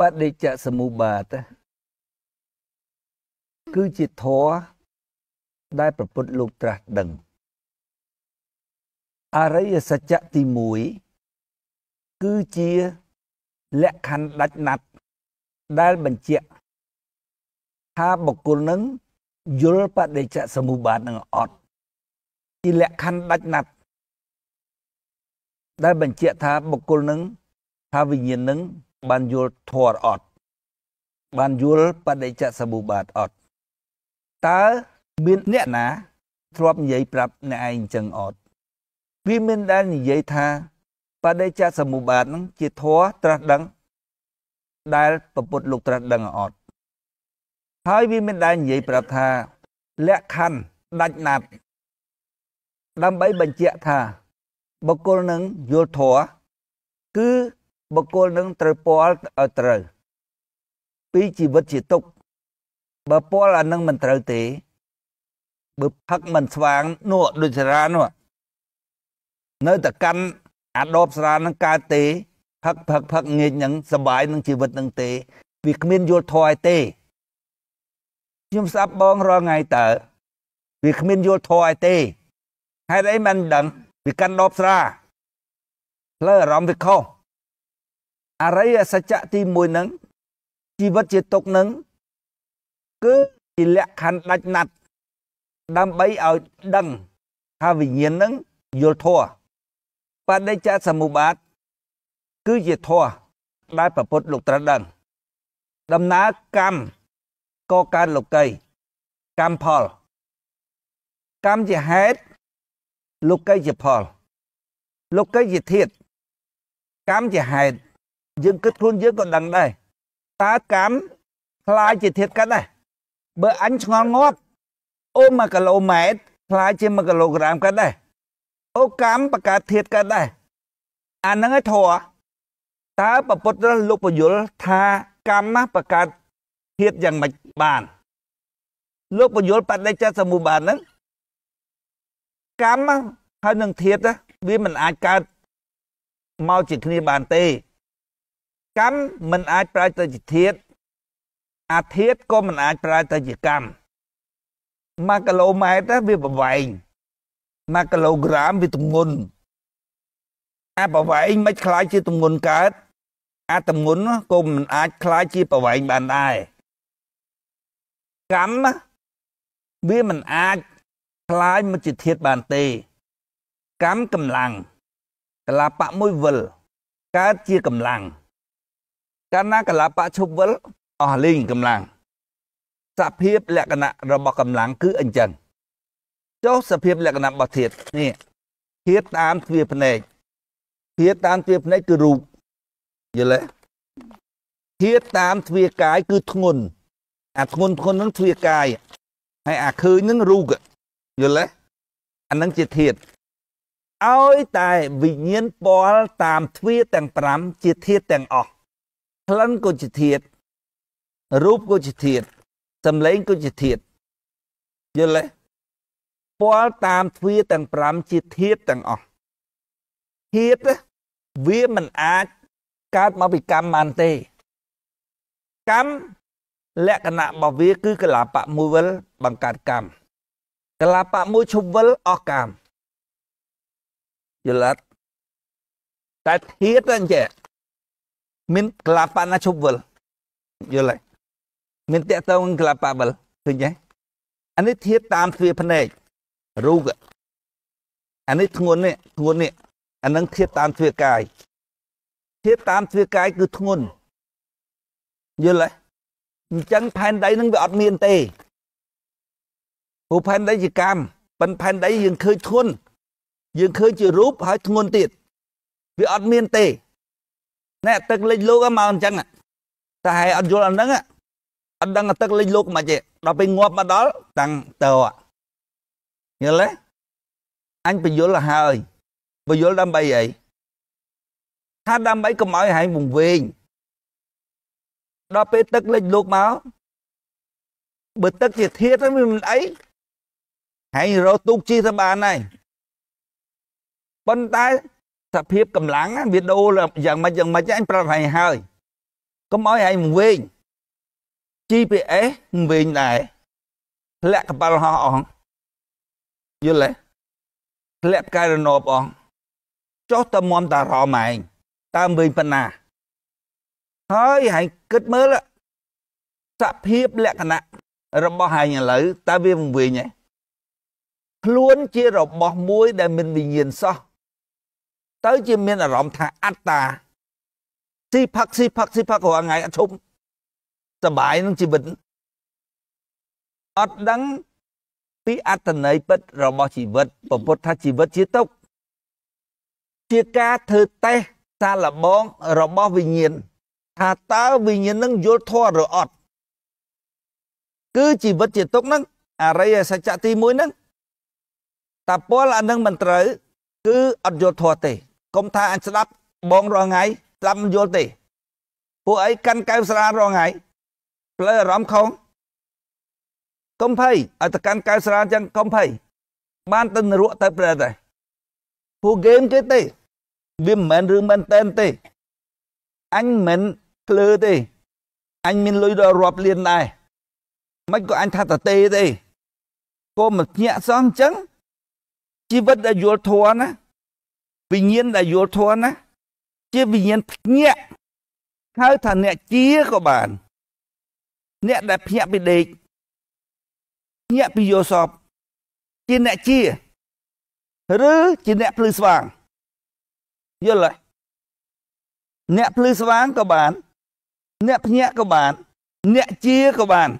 បដិច្ចសមុបាទគឺជាធម៌ដែលប្រពុតលោកត្រាស់ដឹងអរិយសច្ចៈទី1គឺជាលក្ខណ្ឌដាច់ណាត់ដែលបញ្ជាក់ថាបុគ្គលនឹងយល់បដិច្ចសមុបាទនឹងអត់ជាលក្ខណ្ឌដាច់ណាត់ដែលបញ្ជាក់ថាបុគ្គលនឹងថាវិញ្ញាណនឹងបានយល់ធរអត់បានយល់បដិច្ចសមុបាទអត់តើមានអ្នកណា ធ្លាប់និយាយប្រាប់អ្នកឯងចឹងអត់វាមានដែលនិយាយថាបដិច្ចសមុបាទនឹងជាធរត្រាស់ដឹង ដែលពពុទ្ធលោកត្រាស់ដឹងអត់ហើយវាមានដែលនិយាយប្រាប់ថាលក្ខខណ្ឌដាច់ណាត់ដើម្បីបញ្ជាក់ថាបុគ្គលនឹងយល់ធរគឺបុគ្គលនឹងត្រូវពាល់ឲ្យត្រូវពីជីវិតជាទុកបើពាល់អានឹងមិនត្រូវទេ បើផឹកមិនស្វាងនោះដូចស្រានោះនៅតែកាន់អាដបស្រានឹងកើតទេផឹកផឹកផឹកងាកនឹងសបាយនឹងជីវិតនឹងទេវាគ្មានយល់ធម៌ទេខ្ញុំស្ដាប់បងរាល់ថ្ងៃតើវាគ្មានយល់ធម៌ទេហេតុអីមិនដឹងវាកាន់ដបស្រាផ្លើអារម្មណ៍វាខុសអរិយសច្ចៈទី1ហ្នឹងជីវិតជាទុកហ្នឹងគឺជាលក្ខខណ្ឌដាច់ណាត់ដើម្បីឲ្យដឹង ថាវិញ្ញាណហ្នឹងយល់ធัวបដិច្ចសមុបាទគឺជាធัวដែលប្រពុតលោកត្រាស់ដឹង ដំណើរកម្មក៏កើតលោកីកម្មផលកម្មជាហេតុលោកីជាផល លោកីជាធាតកម្មជាហេតុយើងគិតខ្លួនយើងក៏ដឹងដែរតើកម្មคล้ายជាធាតុកាត់ដែរបើអញឆ្ងល់ងាប់អូ1គីឡូម៉ែត្រคล้ายជា1គីឡូក្រាមកាត់ដែរអូកម្មបកើតធាតុកាត់ដែរអាហ្នឹងឯធរតើប្រពុតលោកពយលថាកម្មបកើតធាតុយ៉ាងម៉េចបាន លោកពយលបដិច្ចសមុបានហ្នឹងកម្មហើយនឹងធាតុវាមិនអាចកើតមកជាគ្នាបានទេកម្មមិនអាចប្រែទៅជាធាតអាធាតក៏មិនអាចប្រែទៅជាកម្ម1គីឡូម៉ែត្រវាប្រវែង1គីឡូក្រាមវាទម្ងន់អាប្រវែងមិនខ្លាយជាទម្ងន់កើតអាទម្ងន់ក៏មិនអាចខ្លាយជាប្រវែងបានដែរកម្មវាមិនអាចខ្លាយមកជាធាតបានទេកម្មកម្លាំងកលាបៈមួយវិលកើតជាកម្លាំងកាលណាកលាបៈឈប់វិលអស់លេងកម្លាំងសភាពលក្ខណៈរបស់កម្លាំងគឺអញ្ចឹងចុះសភាពលក្ខណៈរបស់ធាតុនេះធាតុតាមទ្វាភ្នែកធាតុតាមទ្វាភ្នែកគឺរូបយល់ទេធាតុតាមទ្វាកាយគឺធ្ងន់អាធ្ងន់ធ្ងន់នឹងទ្វាកាយហើយអាឃើញនឹងរូបយល់ទេអានឹងជាធាតុឲ្យតែវិញ្ញាណពលតាមទ្វាទាំង5ជាធាតុទាំងអស់ក្លិនក៏ជាធាតរូបក៏ជាធាតសំឡេងក៏ជាធាតយល់ទេពលតាមទ្វាទាំង5ជាធាតទាំងអស់ធាតវាមិនអាចកើតមកពីកម្មបានទេកម្មលក្ខណៈរបស់វា គឺកលាបៈមួយវិលបង្កើតកម្មកលាបៈមួយឈប់វិលអស់កម្មយល់អត់តែធាតអញ្ចឹងមានកលាបៈណាឈប់វិលយល់ហើយមានតកតងកលាបៈវិលឃើញទេអានេះធៀបតាមទ្វាភ្នែករូបអានេះធ្ងន់នេះធ្ងន់នេះអានឹងធៀបតាមទ្វាកាយធៀបតាមទ្វាកាយគឺធ្ងន់យល់ទេអញ្ចឹងផែនដីនឹងវាអត់មានទេព្រោះផែនដីជាកម្មប៉ុន្តែផែនដីយើងឃើញធ្ងន់យើងឃើញជារូបហើយធ្ងន់ទៀតវាអត់មានទេអ្នកទឹកលិចលោកមកអញ្ចឹងតែហើយអត់យល់អាហ្នឹងអត់ដឹងទឹកលិចលោកមិនទេដល់ពេលងាប់មកដល់តាំងតើយល់ទេអញបញ្យល់ហើយបញ្យល់ដើម្បីអីថាដើម្បីកុំឲ្យហែងវង្វេងដល់ពេលទឹកលិចលោកមកបើទឹកជាធាតុវាមិនអីហែងរោទូកជីទៅបានហើយប៉ុន្តែសភាពកម្លាំងវាដូរយ៉ាងម៉េចយ៉ាងម៉េចអញប្រាប់ឲ្យហើយកុំឲ្យឯងវែង GPS វែងដែរធ្លាក់កប៉ាល់ហោះអងយល់ទេធ្លាក់កាយរណបអងចុះទៅមមតារមឯងតាមវិញប៉ុណ្ណាហើយឯងគិតមើលសភាពលក្ខណៈរបស់ឯងឥឡូវតើវាវែងឯងខ្លួនជារបស់មួយ ដែលមានវិញ្ញាណសោះទៅជាមានអារម្មណ៍ថាអត្តាស៊ីផឹកស៊ីផឹកស៊ីផឹករាល់ថ្ងៃអត់ឈប់សบายនឹងជីវិតអត់ដឹងពីអត្តន័យពិតរបស់ជីវិតពពុទ្ធថាជីវិតជាទុកជាការធ្វើតេស្តសាឡបងរបស់វិញ្ញាណថាតើវិញ្ញាណនឹងយល់ធម៌ឬអត់គឺជីវិតជាទុកហ្នឹងអរិយសច្ចៈទី1ហ្នឹងតាពលអានឹងមិនត្រូវគឺអត់យល់ធម៌ទេកុំថាអញស្ដាប់បងរាល់ថ្ងៃស្ដាប់មិនយល់ទេពួកអីកាន់កែវស្រារាល់ថ្ងៃផ្លូវអារម្មណ៍ខុសកុំភ័យឲ្យតកាន់កែវស្រាចឹងកុំភ័យបានទៅនរកទៅប្រែតែពួកហ្គេមគេទេវាមិនមែនរឿងមែនតែនទេ អញមិនភ្លឺទេអញមានលុយដល់រាប់លានដែរមិនក៏អញថាតទេទេក៏មិនញាក់សោះអញ្ចឹងជីវិតដែលយល់ធន់ណាវិញ្ញាណដែលយល់ធន់ណា ជាវិញ្ញាណភ្ញាក់ហៅថាអ្នកជាក៏បាន អ្នកដែលភ្ញាក់ពីដេកភ្ញាក់ពីយល់សពជាអ្នកជាឬជាអ្នកភ្លឺស្វាងយល់ហើយអ្នកភ្លឺស្វាងក៏បាន អ្នកភ្ញាក់ក៏បាន អ្នកជាក៏បាន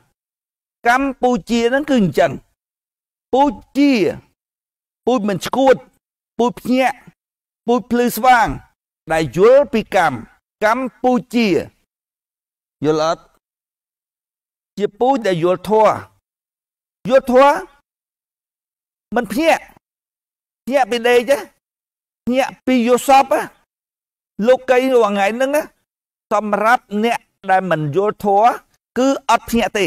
កម្ពុជាហ្នឹងគឺអញ្ចឹងពូជជាពូជមិនឈួតពូជភ្ញាក់ពូជភ្លឺស្វាងដែលយល់ពីកម្មកម្ពុជាយល់អត់ជាពូជដែលយល់ធัวយល់ធัวមិនភ្ញាក់ភ្ញាក់ពីដេកទេភ្ញាក់ពីយល់សពលោកកៃរងថ្ងៃហ្នឹងសម្រាប់អ្នកដែលមិនយល់ធัวគឺអត់ភ្ញាក់ទេ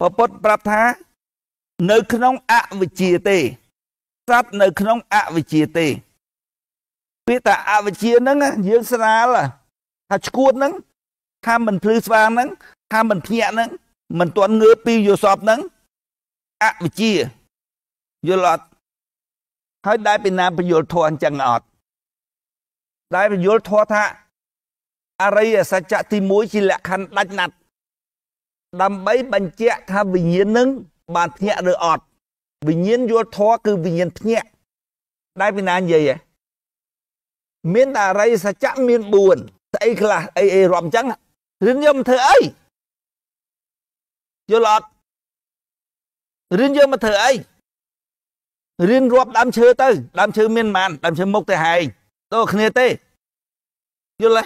ពពុទ្ធប្រាប់ថា នៅក្នុងអវិជ្ជាទេសត្វនៅក្នុងអវិជ្ជាទេវាតែអវិជ្ជាហ្នឹងយើងស្រាលថាឈួតហ្នឹងថាមិនភ្លឺស្វាងហ្នឹងថាមិនភ្ញាក់ហ្នឹងមិនទាន់ងើបពីយល់សពហ្នឹងអវិជ្ជាយល់អត់ហើយដែរពីណាបញ្យល់ធោះអញ្ចឹងអត់ដែរបញ្យល់ធោះថាអរិយសច្ចៈទី1ជាលក្ខណ្ឌដាច់ណាត់ដើម្បីបញ្ជាក់ថាវិញ្ញាណនឹងបានភ្ញាក់ឬអត់វិញ្ញាណយល់ធោះគឺវិញ្ញាណភ្ញាក់ដែរពីណានិយាយហ៎មានអរិយសច្ចៈមាន4ស្អីខ្លះអីអីរាប់អញ្ចឹងរៀនយើងមកធ្វើអីយល់អត់រៀនយើងមកធ្វើអីរៀនរាប់ដើមឈើទៅដើមឈើមានប៉ុន្មានដើមឈើមុខទៅហើយតើគ្នាទេយល់ទេ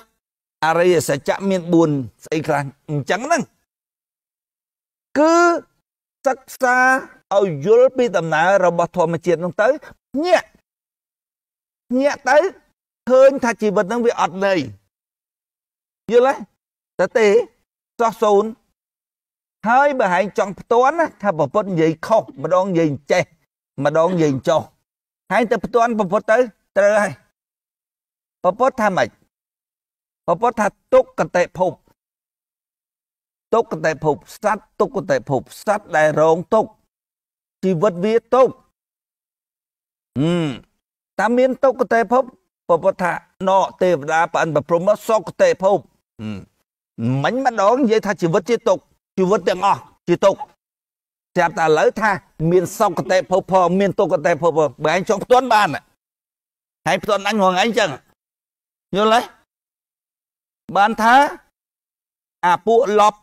អរិយសច្ចៈមាន4ស្អីខ្លះអញ្ចឹងហ្នឹងគឺសិក្សាឲ្យយល់ពីដំណើររបស់ធម្មជាតិហ្នឹងទៅញាក់ញាក់ទៅឃើញថាជីវិតហ្នឹងវាអត់ន័យយល់ទេតែទេសោះសូនហើយបើហែងចង់ផ្ទាន់ណាថាប្រពន្ធនិយាយខុសម្ដងនិយាយចេះម្ដងនិយាយចោះហែងទៅផ្ទាន់ប្រពន្ធទៅត្រូវហើយប្រពន្ធថាម៉េចប្រពន្ធថាទុក្ខតិភពទុក្ខតិភពសត្វទុក្ខតិភពសត្វដែលរងទុក្ខជីវិតវាទុក្ខអឺតាមានទុក្ខតិភពពពុទ្ធៈណកទេវតាប៉ិនប្រព្រំសុគតិភពមិញម្ដងនិយាយថាជីវិតជាទុកជីវិតទាំងអស់ជាទុកប្រាប់តែឥឡូវថាមានសុគតិភពផងមានទុគតិភពផងបើឯងចង់ផ្ទាន់បានហើយផ្ទាន់អញហងឯងចឹងយល់ទេបានថាអាពួកលប់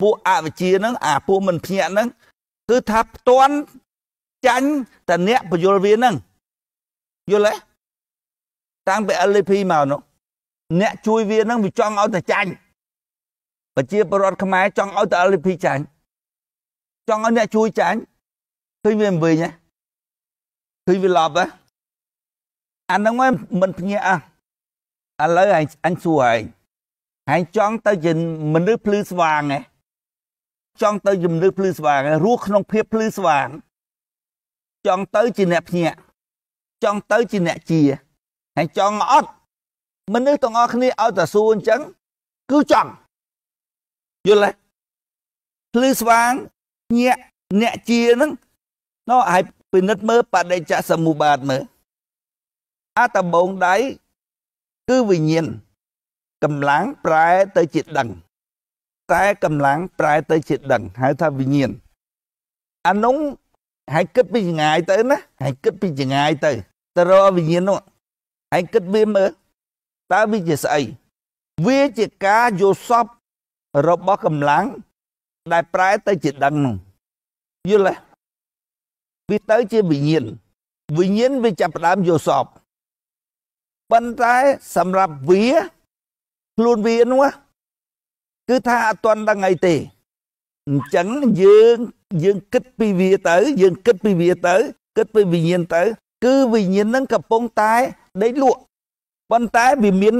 ពួកអវិជ្ជាហ្នឹងអាពួកមិនភ្ញាក់ហ្នឹងគឺថាផ្ទាន់ចាញ់តអ្នកពយលវាហ្នឹងយល់ទេតាំងពី LP មកនោះអ្នកជួយវានឹងវាចង់ឲ្យតែចាញ់ប្រជាពលរដ្ឋខ្មែរចង់ឲ្យតែ LP ចាញ់ចង់ឲ្យអ្នកជួយចាញ់ឃើញវាមិនវិញឃើញវាឡប់អាហ្នឹងមិនភ្ញាក់អឥឡូវអញអញសួរឯងឯងចង់ទៅជាមនុស្សភ្លឺស្វាងឯងចង់ទៅជាមនុស្សភ្លឺស្វាងឯងរស់ក្នុងភាពភ្លឺស្វាងចង់ទៅជាអ្នកភ្ញាក់ចង់ទៅជាអ្នកជាហើយចង់អត់មនុស្សទាំងអស់គ្នាឲ្យតែសួរអញ្ចឹងគឺចង់យល់ទេភ្លឺស្វាងញាក់អ្នកជាហ្នឹងណោះឲ្យពិនិត្យមើលបដិច្ចសមុបាទមើលអាតបងដៃគឺវិញ្ញាណកម្លាំងប្រែទៅជាដឹងតែកម្លាំងប្រែទៅជាដឹងហៅថាវិញ្ញាណអានោះហើយគិតពីចងាយទៅណាហើយគិតពីចងាយទៅទៅរកវិញ្ញាណនោះឯងគិតវាមើលតើវាជាស្អីវាជាការយល់សពរបស់កម្លាំងដែលប្រែទៅជាដឹងនោះយល់ទេវាទៅជាវិញ្ញាណវិញ្ញាណវាចាប់ផ្ដើមយល់សពប៉ុន្តែសម្រាប់វាខ្លួនវានោះគឺថាអត់ទាន់ដឹងអីទេអញ្ចឹងយើងយើងគិតពីវាទៅ យើងគិតពីវាទៅ គិតពីវិញ្ញាណទៅ គឺវិញ្ញាណនឹងកំពុងតែដេកលក់ប៉ុន្តែវាមាន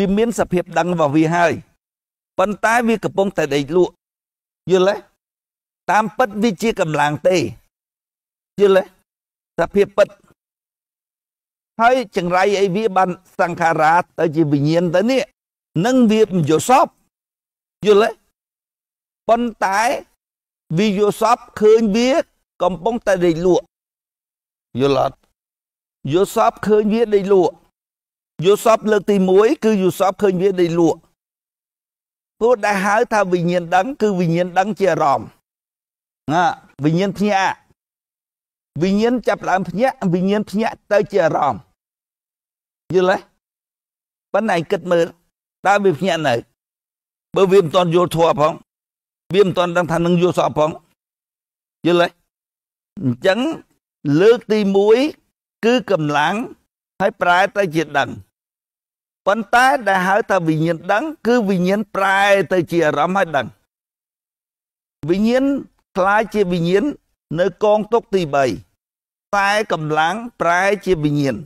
វាមានសភាពដឹងរបស់វាហើយប៉ុន្តែវាកំពុងតែដេកលក់យល់ទេតាមពិតវាជាកម្លាំងទេយល់ទេសភាពពិតហើយចង្រៃអីវាបានសង្ខារាទៅជាវិញ្ញាណទៅនេះនឹងវាយល់សពយល់ទេប៉ុន្តែវាយល់សពឃើញវាកំពុងតែដេកលក់យល់អត់យូសបឃើញវាដេកលក់យូសបលើកទី1គឺយូសបឃើញវាដេកលក់ព្រោះដែលហៅថាវិញ្ញាណដឹង គឺវិញ្ញាណដឹងជាអារម្មណ៍ណាវិញ្ញាណភ្ញាក់វិញ្ញាណចាប់ផ្ដើមភ្ញាក់វិញ្ញាណភ្ញាក់ទៅជាអារម្មណ៍យល់ទេប៉ុន្តែគិតមើលតើវាភ្ញាក់នៅបើវាមិនទាន់យល់ធัวផង វាមិនទាន់ដឹងថានឹងយល់សពផងយល់ទេអញ្ចឹងលើកទី1គឺកម្លាំងហើយប្រែទៅជាដឹងប៉ុន្តែដែលហៅថាវិញ្ញាណដឹងគឺវិញ្ញាណប្រែទៅ ជាអារម្មណ៍ហើយដឹងវិញ្ញាណคล้ายជាវិញ្ញាណនៅកងទុកទី3តែកម្លាំងប្រែជាវិញ្ញាណ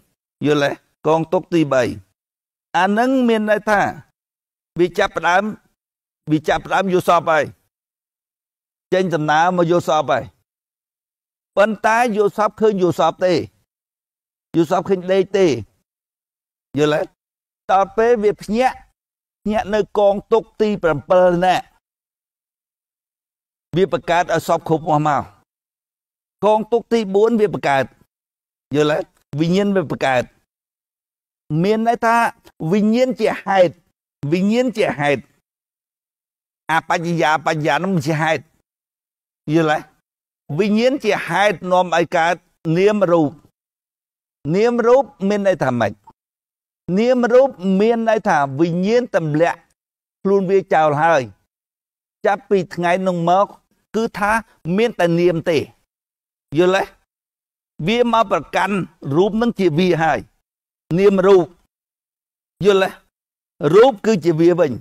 យល់ទេកងទុកទី3អានឹងមានន័យថាវាចាប់ផ្ដើមវាចាប់ផ្ដើមយល់សពហើយចេញដំណើរមកយល់សពហើយប៉ុន្តែយល់សពឃើញយល់សពទេយូសាប់ឃើញដេកទេយល់ទេតទៅពេលវាភ្ញាក់ភ្ញាក់នៅកងទុកទី7ណាវាបង្កើតឲ្យសពគ្រប់អស់មកកងទុកទី4វាបង្កើតយល់ទេវិញ្ញាណវាបង្កើតមានន័យថាវិញ្ញាណជាហេតុវិញ្ញាណជាហេតុអបញ្ញាបញ្ញានឹងជាហេតុយល់ទេវិញ្ញាណជាហេតុនាំឲ្យកើតនាមរូបនាមរូបមានន័យថាម៉េចនាមរូបមានន័យថាវិញ្ញាណទម្លាក់ខ្លួនវាចោលហើយ ចាប់ពីថ្ងៃនោះមកគឺថាមានតែនាមទេយល់ទេវាមកប្រកាន់រូបនឹងជាវាហើយនាមរូបយល់ទេរូបគឺជាវាវិញ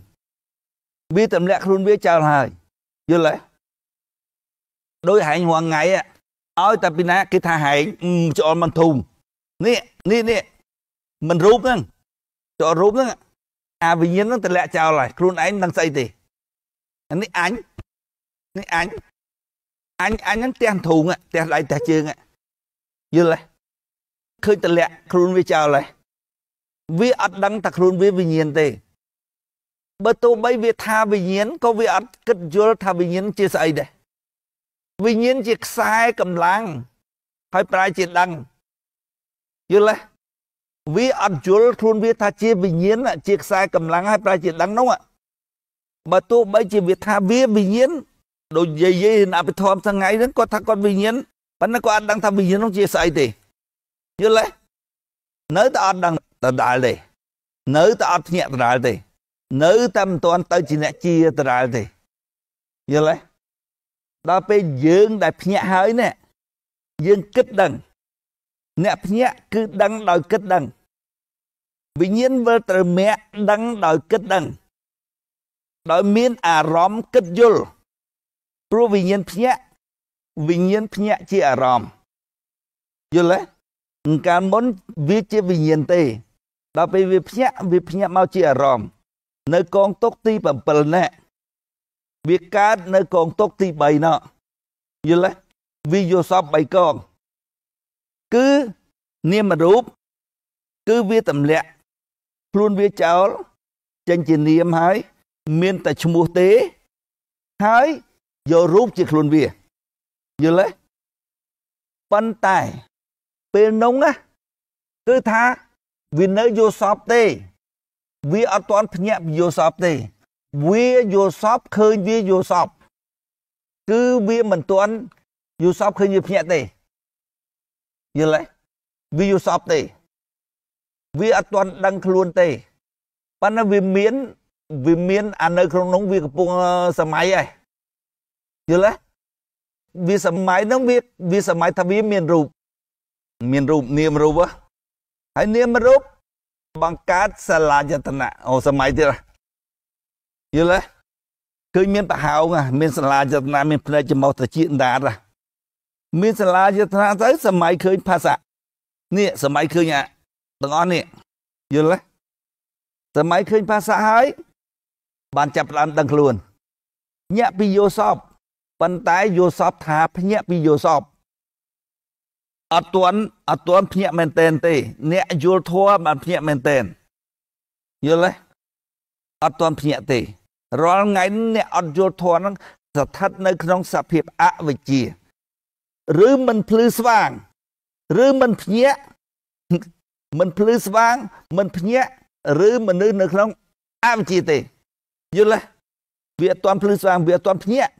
វាទម្លាក់ខ្លួនវាចោលហើយយល់ទេដោយហែងរងថ្ងៃឲ្យតែពីណាគេថាហែងឆ្អល់មិនធំនេះនេះនេះមិនរូបហ្នឹងចោលរូបហ្នឹងអាវិញ្ញាណហ្នឹងតម្លាក់ចោលហើយខ្លួនឯងនឹងស្អីទេអានេះអញនេះអញអញអញហ្នឹងផ្ទះធូងផ្ទះដៃផ្ទះជើងយល់ទេឃើញតម្លាក់ខ្លួនវាចោលហើយវាអត់ដឹងថាខ្លួនវាវិញ្ញាណទេបើទោះបីវាថាវិញ្ញាណក៏វាអត់គិតយល់ថាវិញ្ញាណជាស្អីដែរវិញ្ញាណជាខ្សែកម្លាំងហើយប្រែជាដឹងយល់ទេវាអត់យល់ខ្លួនវា ថាជាវិញ្ញាណជាខ្សែកម្លាំងហើយប្រែជាដឹងនោះបើទោះបីជាវាថាវាវិញ្ញាណដូចនិយាយយេអភិធម្មថ្ងៃហ្នឹងគាត់ថាគាត់វិញ្ញាណប៉ុន្តែគាត់អត់ដឹងថាវិញ្ញាណនោះជាស្អីទេយល់ទេនៅតែអត់ដឹងដដាលទេនៅតែអត់ភ្ញាក់ដដាលទេនៅតែមិនទាន់ទៅជាអ្នកជាដដាលទេយល់ទេដល់ពេលយើងដែលភ្ញាក់ហើយណែយើងគិតដឹងអ្នកភ្ញាក់គឺដឹងដោយគិតដឹងវិញ្ញាណវិលត្រមាក់ដឹងដោយគិតដឹងដោយមានអារម្មណ៍គិតយល់ព្រោះវិញ្ញាណភ្ញាក់វិញ្ញាណភ្ញាក់ជាអារម្មណ៍យល់ទេកាលមុនវាជាវិញ្ញាណទេដល់ពេលវាភ្ញាក់វាភ្ញាក់មកជាអារម្មណ៍នៅកងទុកទី7ណែវាកើតនៅកងទុកទី3ណោះយល់ទេវាយល់សព3កងគឺនាមរូប គឺវាទម្លាក់ខ្លួនវាចោលចេញជានាមហើយ មានតែឈ្មោះទេ ហើយយករូបជាខ្លួនវាយល់ទេប៉ុន្តែ ពេលនោះណាគឺថាវានៅយល់សពទេ វាអត់ទាន់ភ្ញាក់ពីយល់សពទេវាយល់សពឃើញវាយល់សពគឺវាមិនទាន់យល់សពឃើញវាភ្ញាក់ទេយល់ទេវាយល់សពទេវាអត់ទាន់ដឹងខ្លួនទេប៉ុន្តែវាមានវាមានអានៅក្នុងនោះវាកំពុងសម័យឯងយល់ទេវាសម័យហ្នឹងវាវាសម័យថាវាមានរូបមានរូបនាមរូបហើយនាមរូបបង្កើតសាលាយតនៈអូសម័យទៀតយល់ទេឃើញមានប្រហោងមានសាលាយតនៈមានភ្នែកចំមុះត្រចៀកដាតមានសាលាយន្តទៅសម័យឃើញភាសានេះសម័យឃើញអាទាំងអស់នេះយល់ទេសម័យឃើញភាសាហើយ បានចាប់ផ្ដើមដឹងខ្លួនញាក់ពីយោសពប៉ុន្តែយោសពថាភ្ញាក់ពីយោសពអត់ទាន់អត់ទាន់ភ្ញាក់មែនតែនទេ អ្នកយល់ធัวបានភ្ញាក់មែនតែនយល់ទេអត់ទាន់ភ្ញាក់ទេ រាល់ថ្ងៃអ្នកអត់យល់ធัวហ្នឹង ស្ថិតនៅក្នុងសភាពអវិជ្ជាឬមិនភ្លឺស្វាងឬមិនភ្ញាក់មិនភ្លឺស្វាងមិនភ្ញាក់ ឬមនុស្សនៅក្នុងអវិជ្ជាទេយល់ទេវាអត់ទាន់ភ្លឺស្វាង វាអត់ទាន់ភ្ញាក់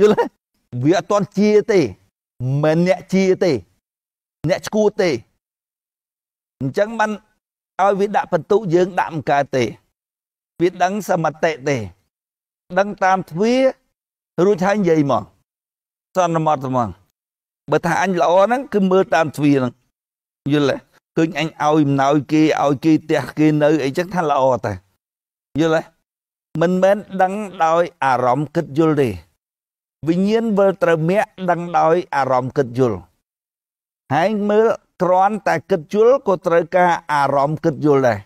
យល់ទេវាអត់ទាន់ជាទេមិនអ្នកជាទេ អ្នកឈួតទេអញ្ចឹងបានឲ្យវាដាក់បន្ទុកយើងដាក់មិនកើតទេវាដឹងសមតិទេ ដឹងតាមទ្វាររួចហើយនិយាយមកសន្មតហ្មងបើថាអញល្អហ្នឹងគឺមើលតាមទ្វារហ្នឹងយល់ទេឃើញអញឲ្យអំណោយគេឲ្យគេផ្ទះគេនៅ អីចឹងថាល្អតែយល់ទេមិនមែនដឹងដោយ អារម្មណ៍គិតយល់ទេវិញ្ញាណវិលត្រូវមាក់ដឹងដោយ អារម្មណ៍គិតយល់ហើយមើលគ្រាន់តែគិតយល់ក៏ត្រូវការអារម្មណ៍គិតយល់ដែរ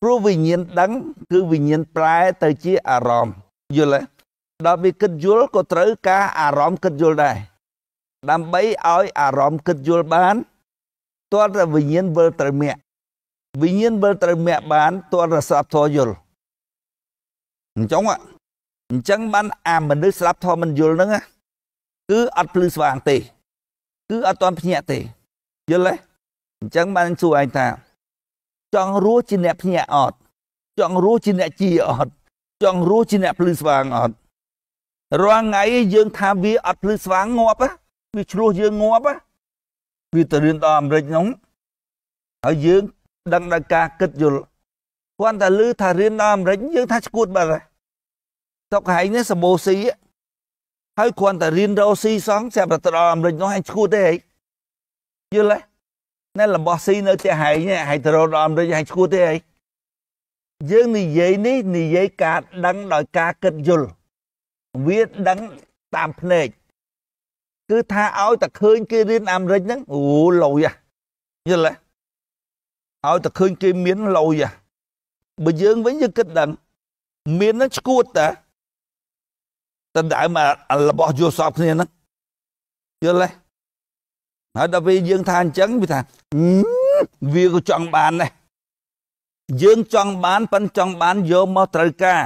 ព្រោះវិញ្ញាណដឹង គឺវិញ្ញាណប្រែទៅជា អារម្មណ៍យល់ទេដល់វាគិតយល់ក៏ត្រូវការអារម្មណ៍គិតយល់ដែរដើម្បីឲ្យ អារម្មណ៍គិតយល់បានទាល់តែវិញ្ញាណវិលត្រូវមាក់វិញ្ញាណវិលត្រូវមាក់បានទាល់តែស្ដាប់ធម៌យល់អញ្ចឹងអញ្ចឹងបានអាមនុស្សស្ដាប់ធម៌មិនយល់ហ្នឹងគឺអត់ភ្លឺស្វាងទេ គឺអត់ទាន់ភ្ញាក់ទេយល់ទេអញ្ចឹងបានសួរឯងថាចង់រស់ជាអ្នកភ្ញាក់អត់ចង់រស់ជាអ្នកជាអត់ចង់រស់ជាអ្នកភ្លឺស្វាងអត់រាល់ថ្ងៃយើងថាវាអត់ភ្លឺស្វាងងាប់ណាវាឆ្លោះយើងងាប់វាទៅរៀនដល់អាមេរិកហ្នឹងហើយយើងដឹងដល់ការគិតយល់គាត់តែឮថារៀនដល់អាមេរិកយើងថាឈួតបាត់ហើយតុកហែងនេះសម្បូរស៊ីហើយគ្រាន់តែរៀនរោស៊ីសងស្រាប់តែទៅដល់អាមេរិកនោះឯងឈួតទេហីយល់ទេណែរបស់ស៊ីនៅផ្ទះហែងហែងទៅដល់អាមេរិកហែងឈួតទេហីយើងនិយាយនេះនិយាយការដឹងដោយការគិតយល់វាដឹងតាមភ្នែកគឺថាឲ្យតែឃើញគេរៀនអាមេរិកហ្នឹងអូលយយល់ទេឲ្យតែឃើញគេមានលយបើយើងវិញយើងគិតដល់មានហ្នឹងឈួតតាតដើមរបស់យល់សពគ្នាហ្នឹងយល់ទេហើយដល់ពេលយើងថាអញ្ចឹងវាថាវាក៏ចង់បានដែរយើងចង់បានប៉ិនចង់បានយកមកត្រូវការ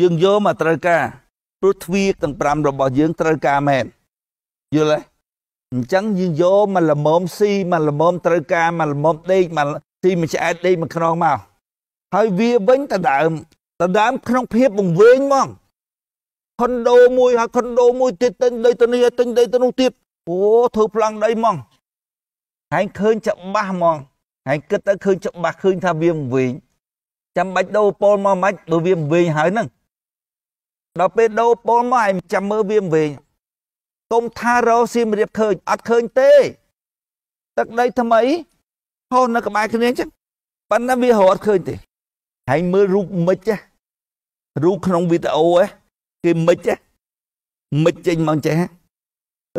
យើងយកមកត្រូវការព្រោះទ្វារទាំង5របស់យើងត្រូវការមែនយល់ទេអញ្ចឹងយើងយកមកល្មមស៊ីមកល្មមត្រូវការមកល្មមដេកមកស៊ីមកឆ្អែតដេកមកខ្នងមកហើយវាវិញតដើមតដើមក្នុងភាពបង្វែងមកខុនដូមួយហើយខុនដូមួយទៀតទិញដីទៅនេះហើយទិញដីទៅនោះទៀតអូធ្វើប្លង់ដីមកហែងឃើញច្បាស់ហ្មងហែងគិតទៅឃើញច្បាស់ឃើញថាវាបង្វែងចាំបាច់ដូរពលមកមិនបើវាបង្វែងហើយហ្នឹងដល់ពេលដូរពលមកឯងចាំមើលវាបង្វែងកុំថារោសៀមរាបឃើញអត់ឃើញទេ ទឹកដីថ្មីហូរនៅក្បែរគ្នាអញ្ចឹងប៉ុន្តែវារត់ឃើញទេហើយមើលរូបមិចរូបក្នុងវីដេអូគេមិចមិចចេញមកចេះ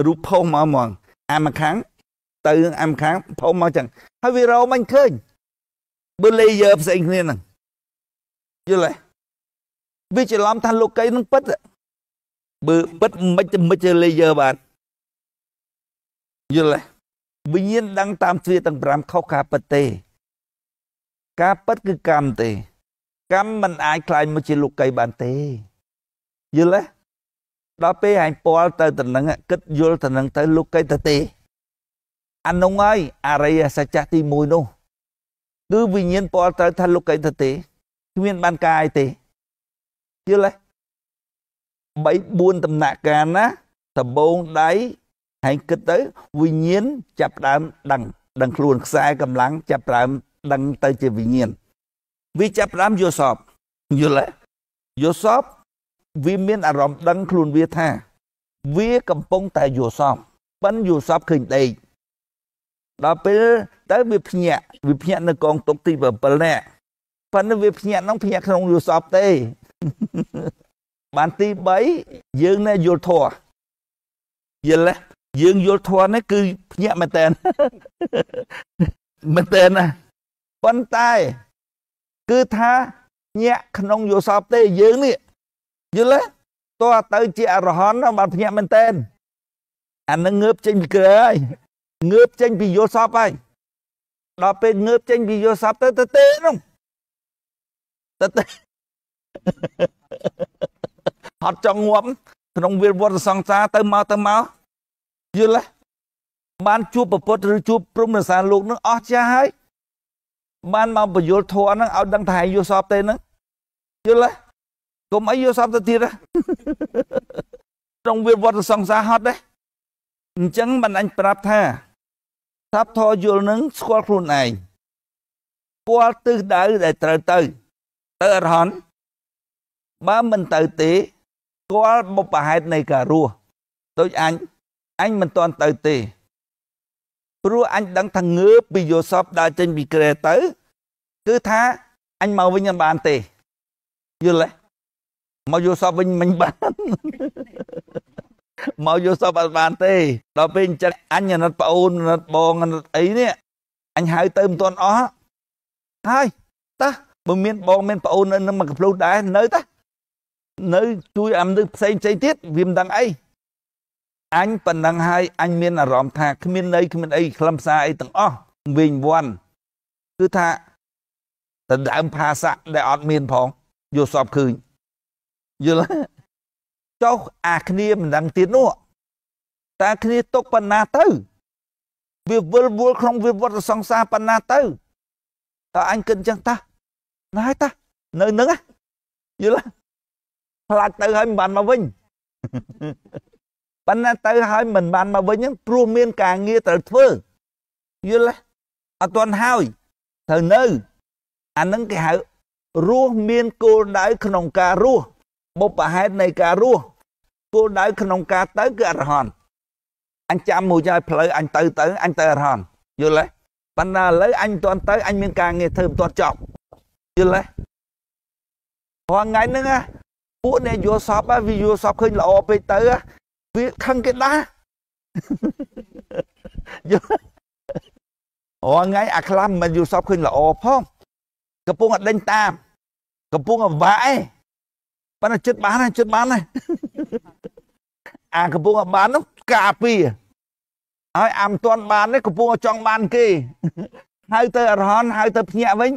រូបផុសមកហ្មងអាមកខាង ទៅអាមកខាងផុសមកចឹងហើយវារោមិនឃើញបើ layer ផ្សេងគ្នាហ្នឹងយល់ទេវាច្រឡំថាលោកីនឹងពិតហ្នឹងបើពិតមិនទៅមិនទៅ layer បានយល់ទេវិញ្ញាណដឹងតាមទ្វាទាំង5ខុសការពិតទេ ការពិតគឺកម្មទេ កម្មមិនអាចคลายមកជាលោកីបានទេយល់ទេដល់ពេលឯងពាល់ទៅទៅនឹងគិតយល់ទៅនឹង ទៅលោកីទៅទេអានុងហើយអរិយសច្ចៈទី1នោះគឺវិញ្ញាណពាល់ទៅថាលោកីទៅទេគ្មានបានកាយទេយល់ទេ3 4ដំណាក់កាលណាដំបងដៃហើយគិតទៅវិញ្ញាណចាប់ដើមដឹង ដឹងខ្លួនខ្សែកម្លាំងចាប់ដើមដឹងទៅជាវិញ្ញាណវាចាប់ដើមយល់សពយល់ទេយល់សពវាមានអារម្មណ៍ដឹងខ្លួនវាថាវាកំពុងតែយល់សពប៉ិនយល់សពឃើញដេកដល់ពេលទៅវាភ្ញាក់វាភ្ញាក់នៅកងទុកទី7នេះប៉ិនវាភ្ញាក់នោះភ្ញាក់ក្នុងយល់សពទេបានទី3យើងណែយល់ធัวយល់ទេយើងយល់ធัวនេះគឺភ្ញាក់មែនតើមែនតើណាប៉ុន្តែគឺថាញាក់ក្នុងយោសពទេយើងនេះយល់ទេតោះទៅជាអរហន្តបានភ្ញាក់មែនតើអានឹងងើបចេញពីក្រហើយងើបចេញពីយោសពហើយដល់ពេលងើបចេញពីយោសពទៅទៅទេនោះទៅទេអត់ចង់ងាប់ក្នុងវាលវត្តសង្សារទៅមកទៅមកយល់ទេបានជួបប្រពុតឬជួបព្រំរសាលោកនឹងអស់ចាស់ហើយបានមកបញ្យលធរនឹងឲ្យដឹងថាយល់សពទេនឹងយល់ទេកុំអីយល់សពទៅទៀតក្នុងវាលវត្តសង្សារហត់ទេអញ្ចឹងបានអញប្រាប់ថាសាប់ធរយល់នឹងស្គាល់ខ្លួនឯងស្គាល់ទិសដៅដែលត្រូវទៅ ទៅអរហន្តបើមិនទៅទេគាល់បុព្វហេតុនៃការរស់ដូចអញអញមិនទាន់ទៅទេព្រោះអញដឹងថាងើបពីយូសបដើរចេញពីក្រែទៅគឺថាអញមកវិញមិនបានទេយល់ទេមកយូសបវិញមិនបានមកយូសបអត់បានទេ ដល់ពេលអញ្ចឹងអញអាណិតប្អូនអាណិតបងអាណិតអីនេះអញហៅទៅមិនទាន់អស់ហើយតើបើមានបងមានប្អូននៅនឹងមកកំភ្លុះដែរនៅតើនៅជួយអាមនុស្សផ្សេងផ្សេងទៀតវាមិនដឹងអីអញប៉ុណ្ណឹងហើយអញមានអារម្មណ៍ថាគ្មានន័យគ្មានអីខ្លឹមសារអីទាំងអស់វិញវាន់គឺថាដណ្ដើមផាសៈដែលអត់មានផងយកសពឃើញយល់ចុះអាគ្នាមិនដឹងទៀតនោះតើគ្នាຕົកប៉ុណ្ណាទៅវាវិលវល់ក្នុងវិវត្តសង្សារប៉ុណ្ណាទៅតើអញគិតអញ្ចឹងតាណាយតានៅនឹងយល់ផ្លាច់ទៅហើយមិនបានមកវិញប៉ុន្តែទៅហើយមិនបានមកវិញហ្នឹងព្រោះមាន ការងារត្រូវធ្វើយល់ទេអត់ទាន់ហើយត្រូវនៅ អាហ្នឹងគេហៅរស់មានគោលដៅ ក្នុងការរស់បុព្វហេតុនៃការរស់គោលដៅក្នុងការទៅគឺអរហន្តអញចាំមួយឲ្យផ្លូវអញទៅទៅអញទៅអរហន្តយល់ទេប៉ុន្តែឥឡូវអញមិនទាន់ទៅអញមានការងារធ្វើមិនទាន់ចប់យល់ទេរាល់ថ្ងៃហ្នឹងណាពួកអ្នកយល់សពវាយល់សពឃើញល្អពេកទៅវាខឹងគេដាស់យល់អូថ្ងៃអាខ្លាំមិនយល់សពឃើញល្អផងកំពុងតែដេញតាមកំពុងតែវាក់ឯងប៉ុន្តែចិត្តបានចិត្តបានណាអាកំពុងតែបាននោះការពារហើយអាមិនទាន់បាននេះកំពុងតែចង់បានគេហៅទៅអរហន្តហៅទៅភ្ញាក់វិញ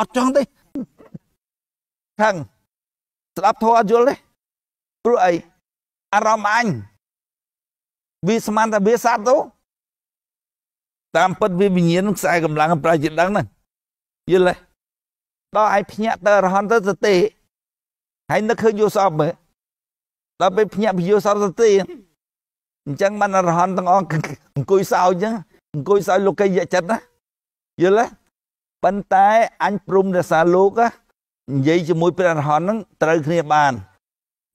អត់ចង់ទេខឹងស្ដាប់ធម៌អត់យល់ទេព្រោះអីអារម្មណ៍អញវាស្មានតែវាសត្វទៅតាមពិតវាវិញ្ញាណខ្សែកម្លាំងប្រជិតដឹងហ្នឹងយល់ទេដល់ឯងភ្ញាក់ទៅអរហន្តទៅទេហើយនឹកឃើញយល់សពមើលដល់ពេលភ្ញាក់ពីយល់សពទៅទេអញ្ចឹងបានអរហន្តទាំងអស់អង្គុយសោចអញ្ចឹងអង្គុយសោចលោកកិយចិត្តណាយល់ទេប៉ុន្តែអញព្រមរសាលោកណានិយាយជាមួយព្រះអរហន្តហ្នឹងត្រូវគ្នាបាន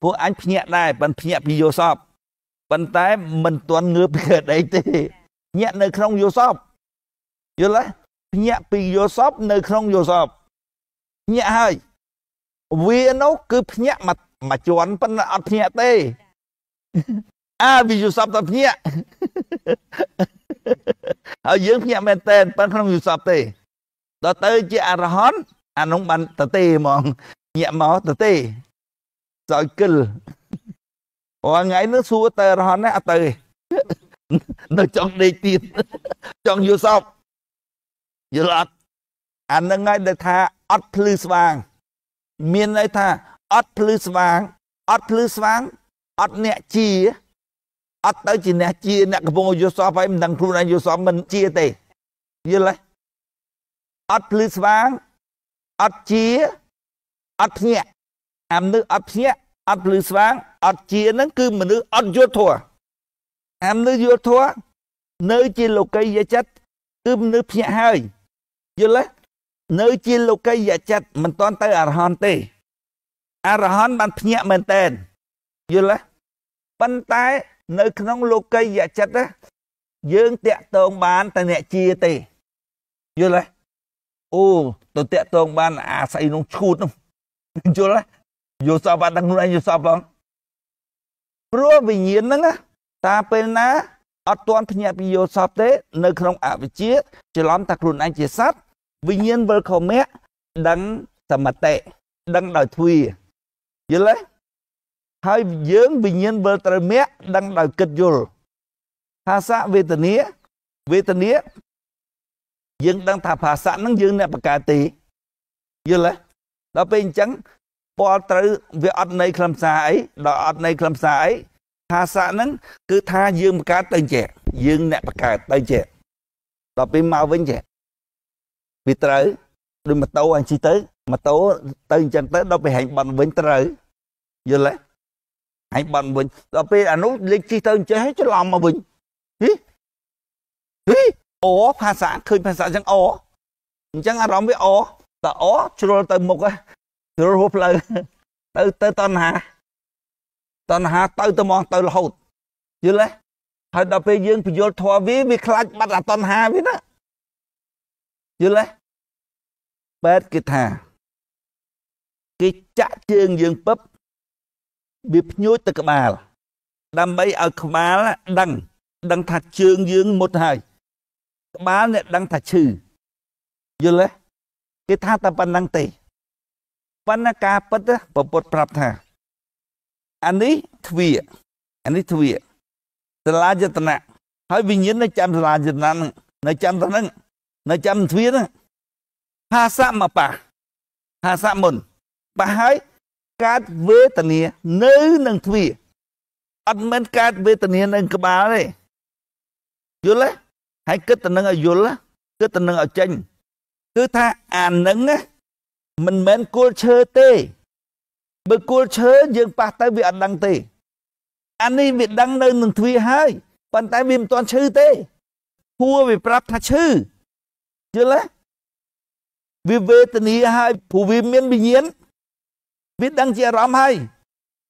ពួកអញភ្ញាក់ដែរប៉ិនភ្ញាក់ពីយោសពប៉ុន្តែមិនទាន់ងើបពីកដេកទេភ្ញាក់នៅក្នុងយោសពយល់ទេភ្ញាក់ពីយោសពនៅក្នុងយោសពភ្ញាក់ហើយវានោះគឺ ភ្ញាក់មកមកជន់ប៉ុន្តែអត់ភ្ញាក់ទេអាវាយូសាប់តភ្ញាក់ហើយយើងភ្ញាក់មែនតែនប៉ុន្តែក្នុងយូសាប់ទេដល់ទៅ ជាអរហន្តអានោះបានទៅទេហ្មងញាក់មកទៅទេសោយគិលរាល់ថ្ងៃនេះសួរទៅរហ័នណាអត់ទៅទេ នៅចង់ដេកទៀតចង់យល់សពយល់អត់អានឹងហើយដែលថាអត់ភ្លឺស្វាងមានន័យថាអត់ភ្លឺស្វាងអត់ភ្លឺស្វាងអត់អ្នកជាអត់ទៅជាអ្នកជាអ្នកកំពុងយល់សពហើយមិនដឹងខ្លួនឯងយល់សពមិនជាទេយល់ទេអត់ភ្លឺស្វាងអត់ជាអត់ភ្ញាក់អាមនុស្សអត់ភ្ញាក់អត់ភ្លឺស្វាងអត់ជាហ្នឹង គឺមនុស្សអត់យល់ធម៌អាមនុស្សយល់ធម៌នៅជាលោកីយចិត្តគឺមនុស្សភ្ញាក់ហើយយល់ទេនៅជាលោកីយចិត្តមិនតន់ទៅអរហន្តទេអរហន្តបានភ្ញាក់មែនតែនយល់ទេប៉ុន្តែនៅ ក្នុងលោកីយចិត្តយើងតាក់តងបានតែអ្នកជាទេ យល់ទេអូទៅតាក់តងបានអាស្អីនោះឈូតនោះយល់យល់សពបានដឹងខ្លួនឯងយល់សពផងព្រោះវិញ្ញាណហ្នឹងតាពេលណាអត់ទាន់ភ្ញាក់ពីយល់សពទេ នៅក្នុងអវិជ្ជាច្រឡំថាខ្លួនឯងជាសត្វវិញ្ញាណវិលខមៈដឹងសមតិដឹងដោយទ្វាយល់ទេហើយយើងវិញ្ញាណវិលត្រូវមៈដឹងដោយគិតយល់ថាសៈវេទនាវេទនាយើងដឹងថាភាសាហ្នឹងយើងអ្នកបកកែទីយល់ទេដល់ពេលអញ្ចឹងពលត្រូវវាអត់ន័យខ្លឹមសារអីដល់អត់ន័យខ្លឹមសារអីភាសាហ្នឹងគឺថាយើងបកកើតទៅចេះយើងអ្នកបកកើតទៅចេះដល់ពេលមកវិញចេះវាត្រូវដូចម៉ូតូអញជិះទៅម៉ូតូទៅអញ្ចឹងទៅដល់ពេលហែងបន់វិញត្រូវយល់ទេហែងបន់វិញដល់ពេលអានោះលេខជិះទៅអញ្ចេះច្រឡំមកវិញហីហីអភាសាឃើញភាសាអញ្ចឹងអអញ្ចឹងអារម្មណ៍វាអតើអជ្រុលទៅមុខជ្រុលហួផ្លូវទៅទៅតណ្ហាតណ្ហាទៅទៅមកទៅរហូតយល់ទេហើយដល់ពេលយើងពយល់ធម៌វាវាខ្លាចបាត់អាតណ្ហាវាណាយល់ទេបែតគេថាគេចាក់ជើងយើងពឹបវាភ្ញួចទៅក្បាលដើម្បីឲ្យក្បាលដឹង ដឹងថាជើងយើងមុតហើយក្បាលអ្នកដឹងថាឈឺយល់ទេគេថាតែប៉ុណ្្នឹងទេប៉ុន្តែការពិតពពុតប្រាប់ថាអានេះទ្វាអានេះទ្វាសាលាយតនៈហើយវិញ្ញាណនៅចាំសាលាយតនៈនៅចាំទៅនឹងនៅចាំទ្វាហ្នឹងហាសៈមកប៉ះហាសៈមុនប៉ះហើយកើតវេទនានៅនឹងទ្វាអត់មែនកើតវេទនានៅក្បាលទេយល់ទេហើយគិតទៅនឹងឲ្យយល់គិតទៅនឹងឲ្យចេញ គឺថាអានឹង មិនមែនគល់ឈើទេបើគល់ឈើយើងប៉ះទៅវាអត់ដឹងទេអានេះវាដឹងនៅនឹងទ្វាហើយប៉ុន្តែវាមិនទាន់ឈឺទេហួរវាប្រាប់ថាឈឺយល់ទេវាវេទនាហើយព្រោះវាមានវិញ្ញាណវាដឹងជាអារម្មណ៍ហើយ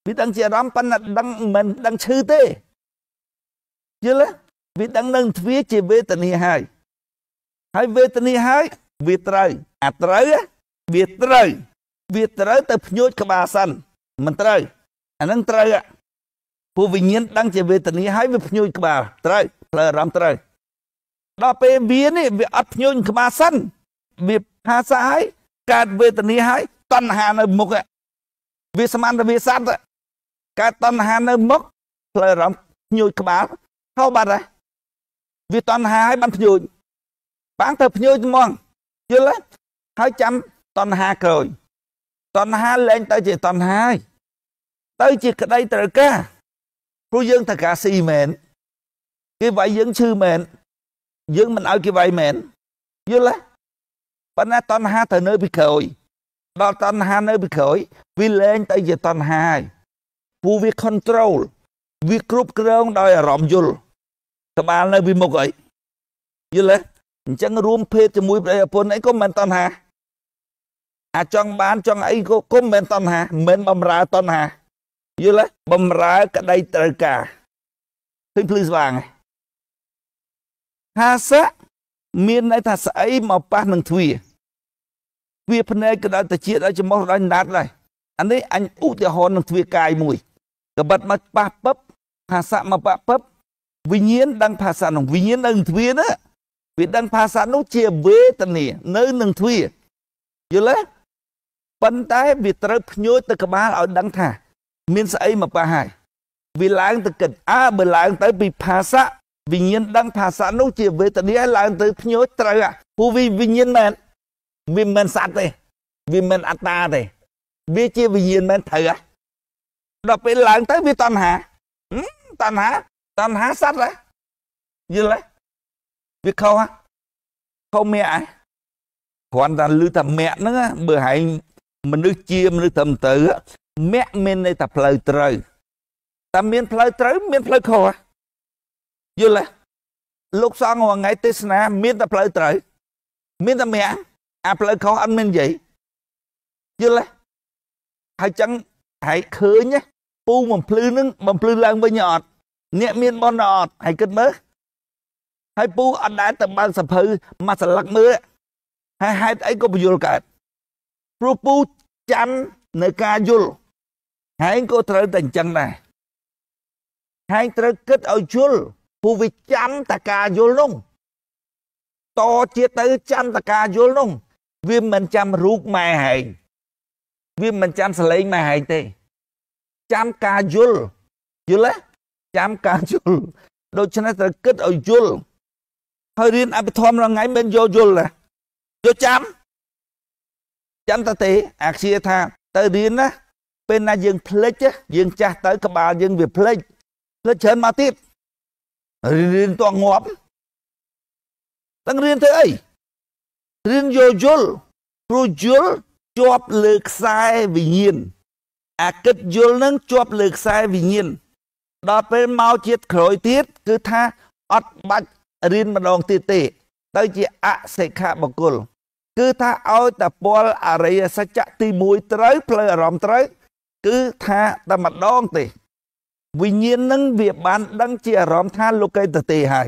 វាដឹងជាអារម្មណ៍ប៉ុន្តែដឹងមិនដឹងឈឺទេយល់ទេវាដឹងនឹងទ្វាជាវេទនាហើយហើយវេទនាហើយវាត្រូវអាត្រូវវាត្រូវវាត្រូវទៅភ្ញួចក្បាលសិន មិនត្រូវអានឹងត្រូវពួកវិញ្ញាណដឹងជាវេទនាហើយវាភ្ញួចក្បាលត្រូវផ្លូវអារម្មណ៍ត្រូវដល់ពេលវានេះវាអត់ភ្ញួចក្បាលសិនវាផាសាហើយកើតវេទនាហើយតណ្ហានៅមុខវាសមានទៅវាសัตว์កើតតណ្ហានៅមុខផ្លូវអារម្មណ៍ញួយក្បាលហៅបាត់ហើយវាតណ្ហាឲ្យបានភ្ញើញបាងទៅភ្ញើញហ្មងយល់ទេហើយចាំតណ្ហាក្រោយតណ្ហាលែងទៅជាតណ្ហាហើយទៅជាក្តីត្រូវការព្រោះយើងត្រូវការស៊ីមែនគេវាយយើងឈឺមែនយើងមិនឲ្យគេវាយមែនយល់ទេប៉ុន្តែតណ្ហាត្រូវនៅពីក្រោយដល់តណ្ហានៅពីក្រោយវាលែងទៅជាតណ្ហាហើយព្រោះវា control វាគ្រប់គ្រងដោយអារម្មណ៍យល់ក្បាលនៅពីមុខអីយល់ទេអញ្ចឹងរួមភេទជាមួយ ប្តីប្រពន្ធអីក៏មិនតណ្ហាអាចង់បានចង់អីក៏គុំមិនតណ្ហាមិនបំរើតណ្ហាយល់ទេបំរើក្តីត្រូវការឃើញភ្លឺស្វាងហាសៈមានន័យថាស្អីមកប៉ះនឹងទ្វាទ្វាភ្នែកក៏ដល់តិចដល់ចំោះដល់ណាត់ដែរអានេះអញឧទាហរណ៍នឹងទ្វាកាយមួយ កបិតមកប៉ះពឹបហាសៈមកប៉ះពឹបវិញ្ញាណដឹងភាសានោះវិញ្ញាណដឹងទ្វាណាវាដឹងភាសានោះជាវេទនានៅនឹងទ្វាយល់ទេប៉ុន្តែវាត្រូវភ្ញួយទៅក្បាលឲ្យដឹងថា មានស្អីមកប៉ះហើយវាឡើងទៅគិតអើបើឡើងទៅពីភាសា វិញ្ញាណដឹងភាសានោះជាវេទនាហើយឡើងទៅភ្ញួយត្រូវព្រោះវាវិញ្ញាណមែនវាមិនមែនសត្វទេវាមិនអត្តាទេវាជាវិញ្ញាណមែនត្រូវដល់ពេលឡើងទៅវាតណ្ហាតណ្ហាតណ្ហាសត្វហ៎យល់ហ៎វាខុសហ៎ខុសមាក់ហ៎គ្រាន់តែឮថាមាក់ហ្នឹងបើហែងមនុស្សជាមនុស្សត្រឹមត្រូវមាក់មានន័យថាផ្លូវត្រូវតែមានផ្លូវត្រូវមានផ្លូវខុសហ៎យល់ហ៎លោកសង្ឃថ្ងៃទេសនាមានតែផ្លូវត្រូវមានតែមាក់អាផ្លូវខុសអត់មាននិយាយយល់ហ៎ហើយចឹងហើយឃើញពូបំភ្លឺនឹងបំភ្លឺឡើងវិញអត់អ្នកមានបុណ្យអត់ហើយគិតមើលហើយពូអត់ដែលទៅបើកសភៅមកស្លឹកមើលហើយហេតុអីក៏ពយល់កើតព្រោះពូចាំនៅការយល់ហើយក៏ត្រូវតែអញ្ចឹងដែរហើយត្រូវគិតឲ្យយល់ពូវាចាំតការយល់នោះតជាទៅចាំតការយល់នោះវាមិនចាំរូបម៉ែហែងវាមិនចាំសលេងម៉ែហែងទេ ចាំការយល់យល់ទេចាំការយល់ដូច្នេះត្រូវគិតឲ្យយល់ហើយរៀនអភិធម្មរាល់ថ្ងៃមិនយកយល់ណាយកចាំចាំតទេអាខ្ជាថាទៅរៀនណាពេលណាយើងភ្លេចយើងចាស់ទៅក្បាលយើងវាភ្លេចភ្លេចច្រើនមកទៀតរៀនតងាប់ដឹងរៀនធ្វើអីរៀនយកយល់ព្រោះយល់ជាប់លើខ្សែវិញ្ញាណអាគិតយល់នឹងជាប់លើខ្សែវិញ្ញាណដល់ពេលមកជាតិក្រោយទៀតគឺថាអត់បាច់រៀនម្ដងទៀតទេ ទៅជាអសិក្ខាបុគ្គលគឺថាឲ្យតពលអរិយសច្ចៈទី1ត្រូវផ្លូវអារម្មណ៍ត្រូវ គឺថាតែម្ដងទេវិញ្ញាណនឹងវាបានដឹងជាអារម្មណ៍ថាលោកីតទេហើយ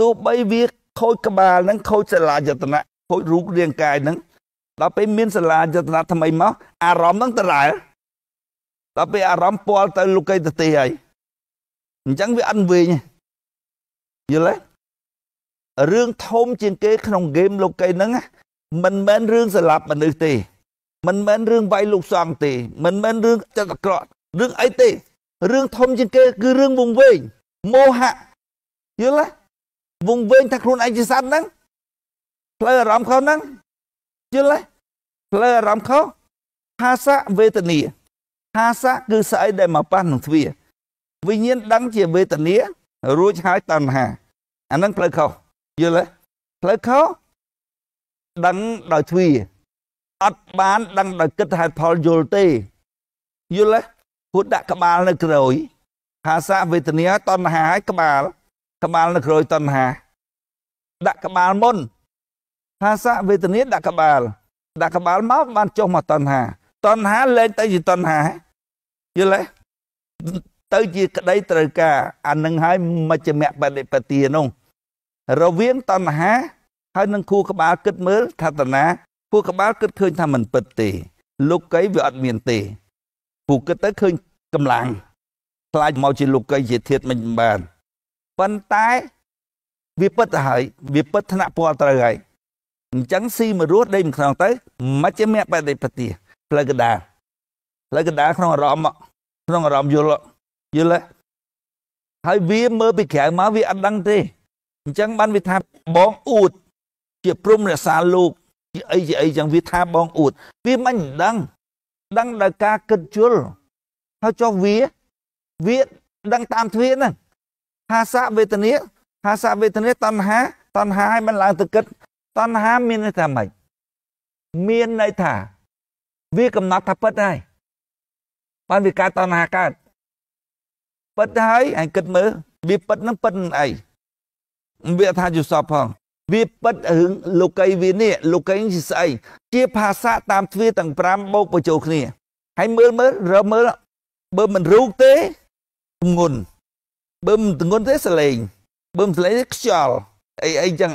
ទោះបីវាខូចក្បាលនឹងខូចសិលាយតនៈខូចរូបរាងកាយនឹងដល់ពេលមានសិលាយតនៈថ្មីមក អារម្មណ៍នឹងដដែលដល់ពេលអារម្មណ៍ពាល់ទៅលោកីតទេហើយអញ្ចឹងវាអត់វែងទេយល់ទេរឿងធំជាងគេ ក្នុងហ្គេមលោកីហ្នឹងមិនមែនរឿងសម្លាប់មនុស្សទេ មិនមែនរឿងវាយលោកសង្ឃទេមិនមែនរឿងចិត្តអាក្រក់រឿងអីទេរឿងធំជាងគេគឺរឿងវង្វេងមោហៈយល់ទេវង្វេងថាខ្លួនឯងជាសត្វហ្នឹងផ្លូវអារម្មណ៍ខុសហ្នឹងយល់ទេផ្លូវអារម្មណ៍ខុសហាសៈវេទនាហាសៈគឺស្អីដែលមកប៉ះនឹងទ្វារវិញ្ញាណដឹងជាវេទនា រួចហើយតណ្ហាអានឹងផ្លូវខុសយល់ទេផ្លូវខុសដឹងដោយទ្វាអត់បានដឹងដោយគិតហេតុផលយល់ទេយល់ទេគួរដាក់ក្បាលនៅក្រោយភាសាវេទនាតណ្ហាឲ្យក្បាល ក្បាលនៅក្រោយតណ្ហាដាក់ក្បាលមុនភាសាវេទនាដាក់ក្បាល ដាក់ក្បាលមកបានចុះមកតណ្ហាតណ្ហាលែងទៅជាតណ្ហាយល់ទេទៅជាក្តីត្រូវការអានឹងហើយមជ្ឈមបដិបទានោះរវាងតណ្ហាហើយនឹងខួរក្បាលគិតមើលថាតណ្ហាខួរក្បាលគិតឃើញថាមិនពិតទេលោកីវាអត់មានទេពូគិតទៅឃើញកម្លាំងខ្លាចមកជាលោកីជាធាតមិនបានប៉ុន្តែវាពិតទៅហើយវាពិតថ្នាក់ពណ៌ត្រូវហើយអញ្ចឹងស៊ីមួយរស់ដេកមួយខ្នងទៅមជ្ឈមបដិបទាផ្លូវកដាលផ្លូវកដាក្នុងអារម្មណ៍ក្នុងអារម្មណ៍យល់យល់ទេហើយវាមើលពីក្រៅមកវាអត់ដឹងទេអញ្ចឹងបានវាថាបងអួតជាព្រំរក្សាលោក ជាអីជាអីចឹងវាថាបងអួតវាមិនដឹងដឹងដោយការគិតជលហើយចុះវាវាដឹងតាមទ្វាហ្នឹងហាសាវេទនាហាសាវេទនាតណ្ហាតណ្ហាឲ្យបានឡើងទៅគិតតណ្ហាមានន័យថាម៉េចមានន័យថា វាកំណត់ថាពិតហើយបានវាកើតតណ្ហាកើតប៉ិតហើយឯងគិតមើលវាប៉ិតនឹងប៉ិតអីវាថាយូសបផង វាប៉ិតរឿងលោកីវានេះលោកីជាស្អីជាភាសាតាមទ្វាទាំង5បូកបញ្ចូលគ្នាហើយមើលមើលរើមើលបើមិនរូកទេងន់បើមិនងន់ទេសលេង បើមិនសលេងទេខ្យល់អីអីចឹង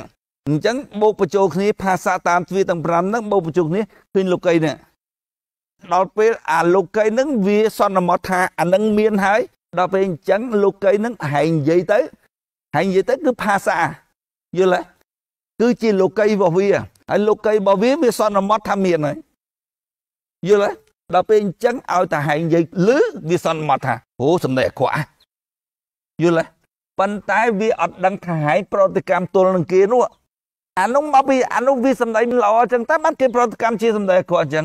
អញ្ចឹងបូកបញ្ចូលគ្នាភាសាតាមទ្វាទាំង5ហ្នឹងបូកបញ្ចូលគ្នាឃើញលោកីនេះដល់ពេលអាលោកីហ្នឹងវាសន្មតថាអានឹងមានហើយដល់ពេលអញ្ចឹងលោកីនឹងហែងនិយាយទៅហែងនិយាយទៅគឺភាសាយល់ទេគឺជាលោកីរបស់វាហើយលោកីរបស់វាវាសន្មត់ថាមានហើយយល់ទេដល់ពេលអញ្ចឹងឲ្យតាហែងនិយាយលឺវាសន្មត់ថាអូសំដីអក្រក់យល់ទេប៉ុន្តែវាអត់ដឹងថាហែងប្រតិកម្មទល់នឹងគេនោះអានោះមកពីអានោះវាសំដីមិនល្អអញ្ចឹងតែបានគេប្រតិកម្មជាសំដីអក្រក់អញ្ចឹង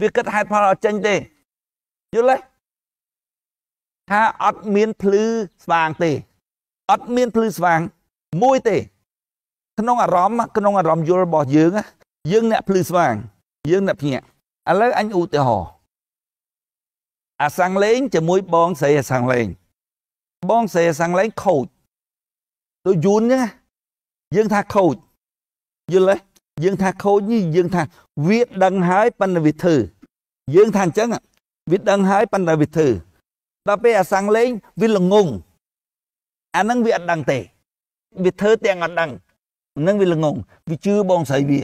វាគិតហេតុផលអត់ចេញទេយល់ទេថាអត់មានភ្លឺស្វាងទេ អត់មានភ្លឺស្វាង មួយទេ ក្នុងអារម្មណ៍ក្នុងអារម្មណ៍យល់របស់យើង យើងអ្នកភ្លឺស្វាង យើងអ្នកភ្ញាក់ឥឡូវអញឧទាហរណ៍អាសាំងលេងជាមួយបងស្រីអាសាំងលេង បងស្រីអាសាំងលេងខូចដូចយូនចឹងយើងថាខូចយល់ទេយើងថាខូចនេះយើងថាវាដឹងហើយប៉ុន្តែវាធ្វើយើងថាអញ្ចឹងវាដឹងហើយប៉ុន្តែវាធ្វើដល់ពេលអាសាំងលេងវាល្ងងអានឹងវាអត់ដឹងទេវាធ្វើទាំងអត់ដឹងនឹងវាល្ងងវាជឿបងស្រីវា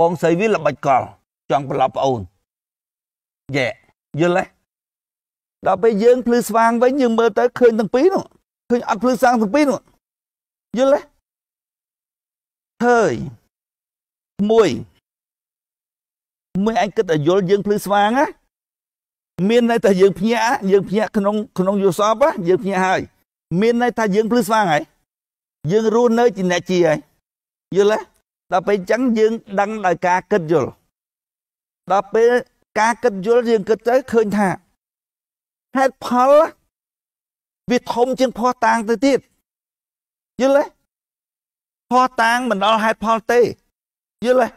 បងស្រីវាល្បិចកលចង់ប្រឡប់ប្អូនយេយល់ទេដល់ពេលយើងភ្លឺស្វាងវិញយើងមើលទៅឃើញទាំងពីរនោះឃើញអត់ភ្លឺស្វាងទាំងពីរនោះយល់ទេហើយមួយមួយអញគិតតែយល់យើងភ្លឺស្វាងណាមានន័យថាយើងភ្ញាក់យើងភ្ញាក់ក្នុងក្នុងយល់សពយើងភ្ញាក់ហើយ មានន័យថាយើងភ្លឺស្វាងហើយយើងរស់នៅជាអ្នកជាហើយយល់ទេដល់ពេលអញ្ចឹងយើងដឹងដោយការគិតយល់ដល់ពេលការគិតយល់យើងគិតទៅឃើញថាហេតុផលវាធំជាងភ័ស្តុតាងទៅទៀតយល់ទេភ័ស្តុតាងមិនដល់ហេតុផលទេយល់ទេ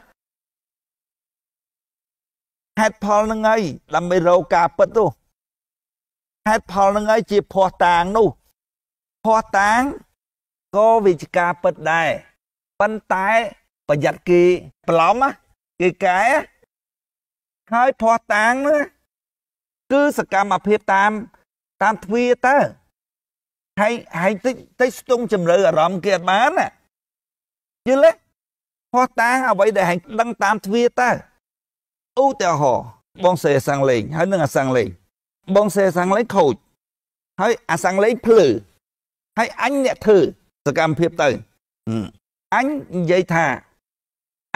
ហេតុផលនឹងហើយដើម្បីរកការពិតនោះហេតុផលនឹងហើយជាភ័ស្តុតាងនោះភ័ស្តុតាងក៏វាជាការពិតដែរប៉ុន្តែប្រយ័ត្នគេប្រឡំគេកែហើយភ័ស្តុតាងនោះគឺសកម្មភាពតាមតាមទ្វាតើហើយហើយតិចតិចស្ទង់ជំរឿអារម្មណ៍គេអត់បានណាយល់ទេភ័ស្តុតាងអ្វីដែលហែងដឹងតាមទ្វាតើឧទាហរណ៍បងសេសាំងលេងហើយនឹងអាសាំងលេងបងសេសាំងលេងខូចហើយអាសាំងលេងភ្លឺហើយអញអ្នកធ្វើសកម្មភាពទៅអញនិយាយថា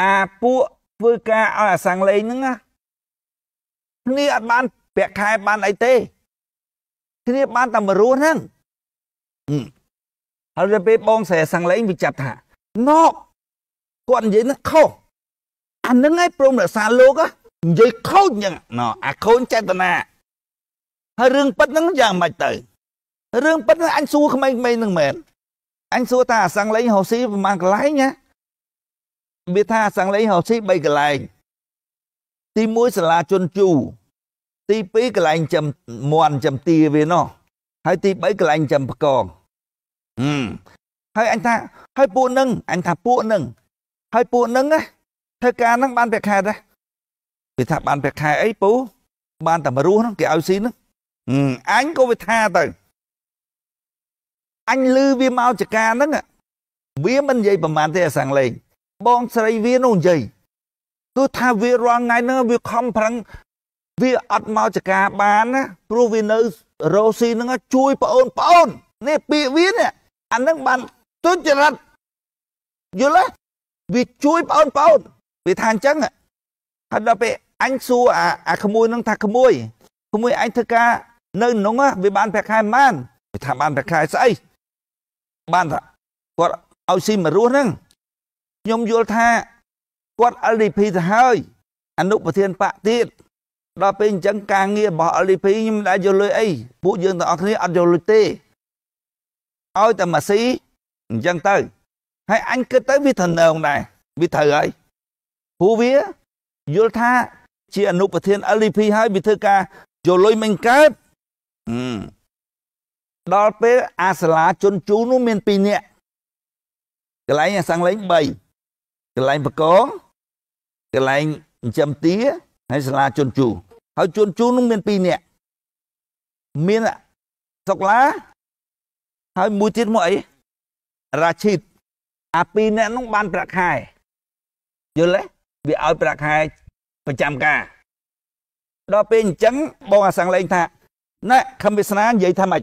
អាពួកធ្វើការឲ្យអាសាំងលេងហ្នឹងណាគ្នាអត់បានប្រាក់ខែបានអីទេគ្នាបានតែមួយរស់ហ្នឹងហើយទៅពេលបងស្រែសាំងលេងវាចាប់ថាណកគាត់និយាយហ្នឹងខុសអាហ្នឹងឯងព្រមរក្សាលោកហ៎និយាយខូចយ៉ាងណ៎អាខូចចេតនាហើយរឿងប៉ិតហ្នឹងយ៉ាងម៉េចទៅរឿងប៉ិតហ្នឹងអញសួរក្មេងៗហ្នឹងមែនអញសួរថាអាសង្លេងហោស៊ីប្រហែលកន្លែងណាវាថាអាសង្លេងហោស៊ី3កន្លែងទី1សាលាជនជូ ទី2កន្លែងចំមន់ចំទាវានោះហើយទី3កន្លែងចំបកងហើយអញថាហើយពួកនឹងអញថាពួកនឹងហើយពួកនឹងធ្វើការនឹងបានប្រាក់ខែដែរវាថាបានប្រាក់ខែអីពូ បានតែមរស់ហ្នឹងគេឲ្យស៊ីហ្នឹងអញក៏វាថាទៅអញលឺវាមកចការហ្នឹងវាមិននិយាយប្រមាណទេអាសាំងលេងបងស្រីវានោះនិយាយគឺថាវារាល់ថ្ងៃហ្នឹងវាខំប្រឹង វាអត់មកចការបានណាព្រោះវានៅរោស៊ីហ្នឹងជួយប្អូនប្អូននេះពាក្យវានេះអាហ្នឹងបានទុច្ចរិតយល់ទេវាជួយប្អូនប្អូនវាថាអញ្ចឹងហើយដល់ពេលអញសួរអាអាក្មួយនឹងថាក្មួយក្មួយអញធ្វើការនៅក្នុងវាបានប្រាក់ខែប៉ុន្មានវាថាបានប្រាក់ខែស្អីបានថាគាត់ឲ្យស៊ីមករស់ហ្នឹងខ្ញុំយល់ថាគាត់ LDP ទៅហើយអនុប្រធានបកទៀតដល់ពេលអញ្ចឹងការងាររបស់ LDP ខ្ញុំមិនដែលយកលុយអីពួកយើងទាំងអស់គ្នាអត់យកលុយទេឲ្យតែម៉ាស៊ីអញ្ចឹងទៅ ហើយអញគិតទៅវាធនងដែរវាត្រូវហើយព្រោះវាយល់ថាជាអនុប្រធាន LDP ហើយវាធ្វើការយកលុយមិញកើតដល់ពេលអាសាលាជនជូននោះមាន2នាក់កន្លែងអាសាំងលេង3កន្លែងបកងកន្លែងចិញ្ចឹមទាហើយសាលាជនជូហើយជនជូនោះមាន2នាក់មានសុកឡាហើយមួយទៀតមកអីរាឈីតអាពីរនាក់នោះបានប្រាក់ខែយល់ទេវាឲ្យប្រាក់ខែប្រចាំការដល់ពេលអញ្ចឹងបងអាសាំងលេងថាណែខំវាសនានិយាយថាម៉េច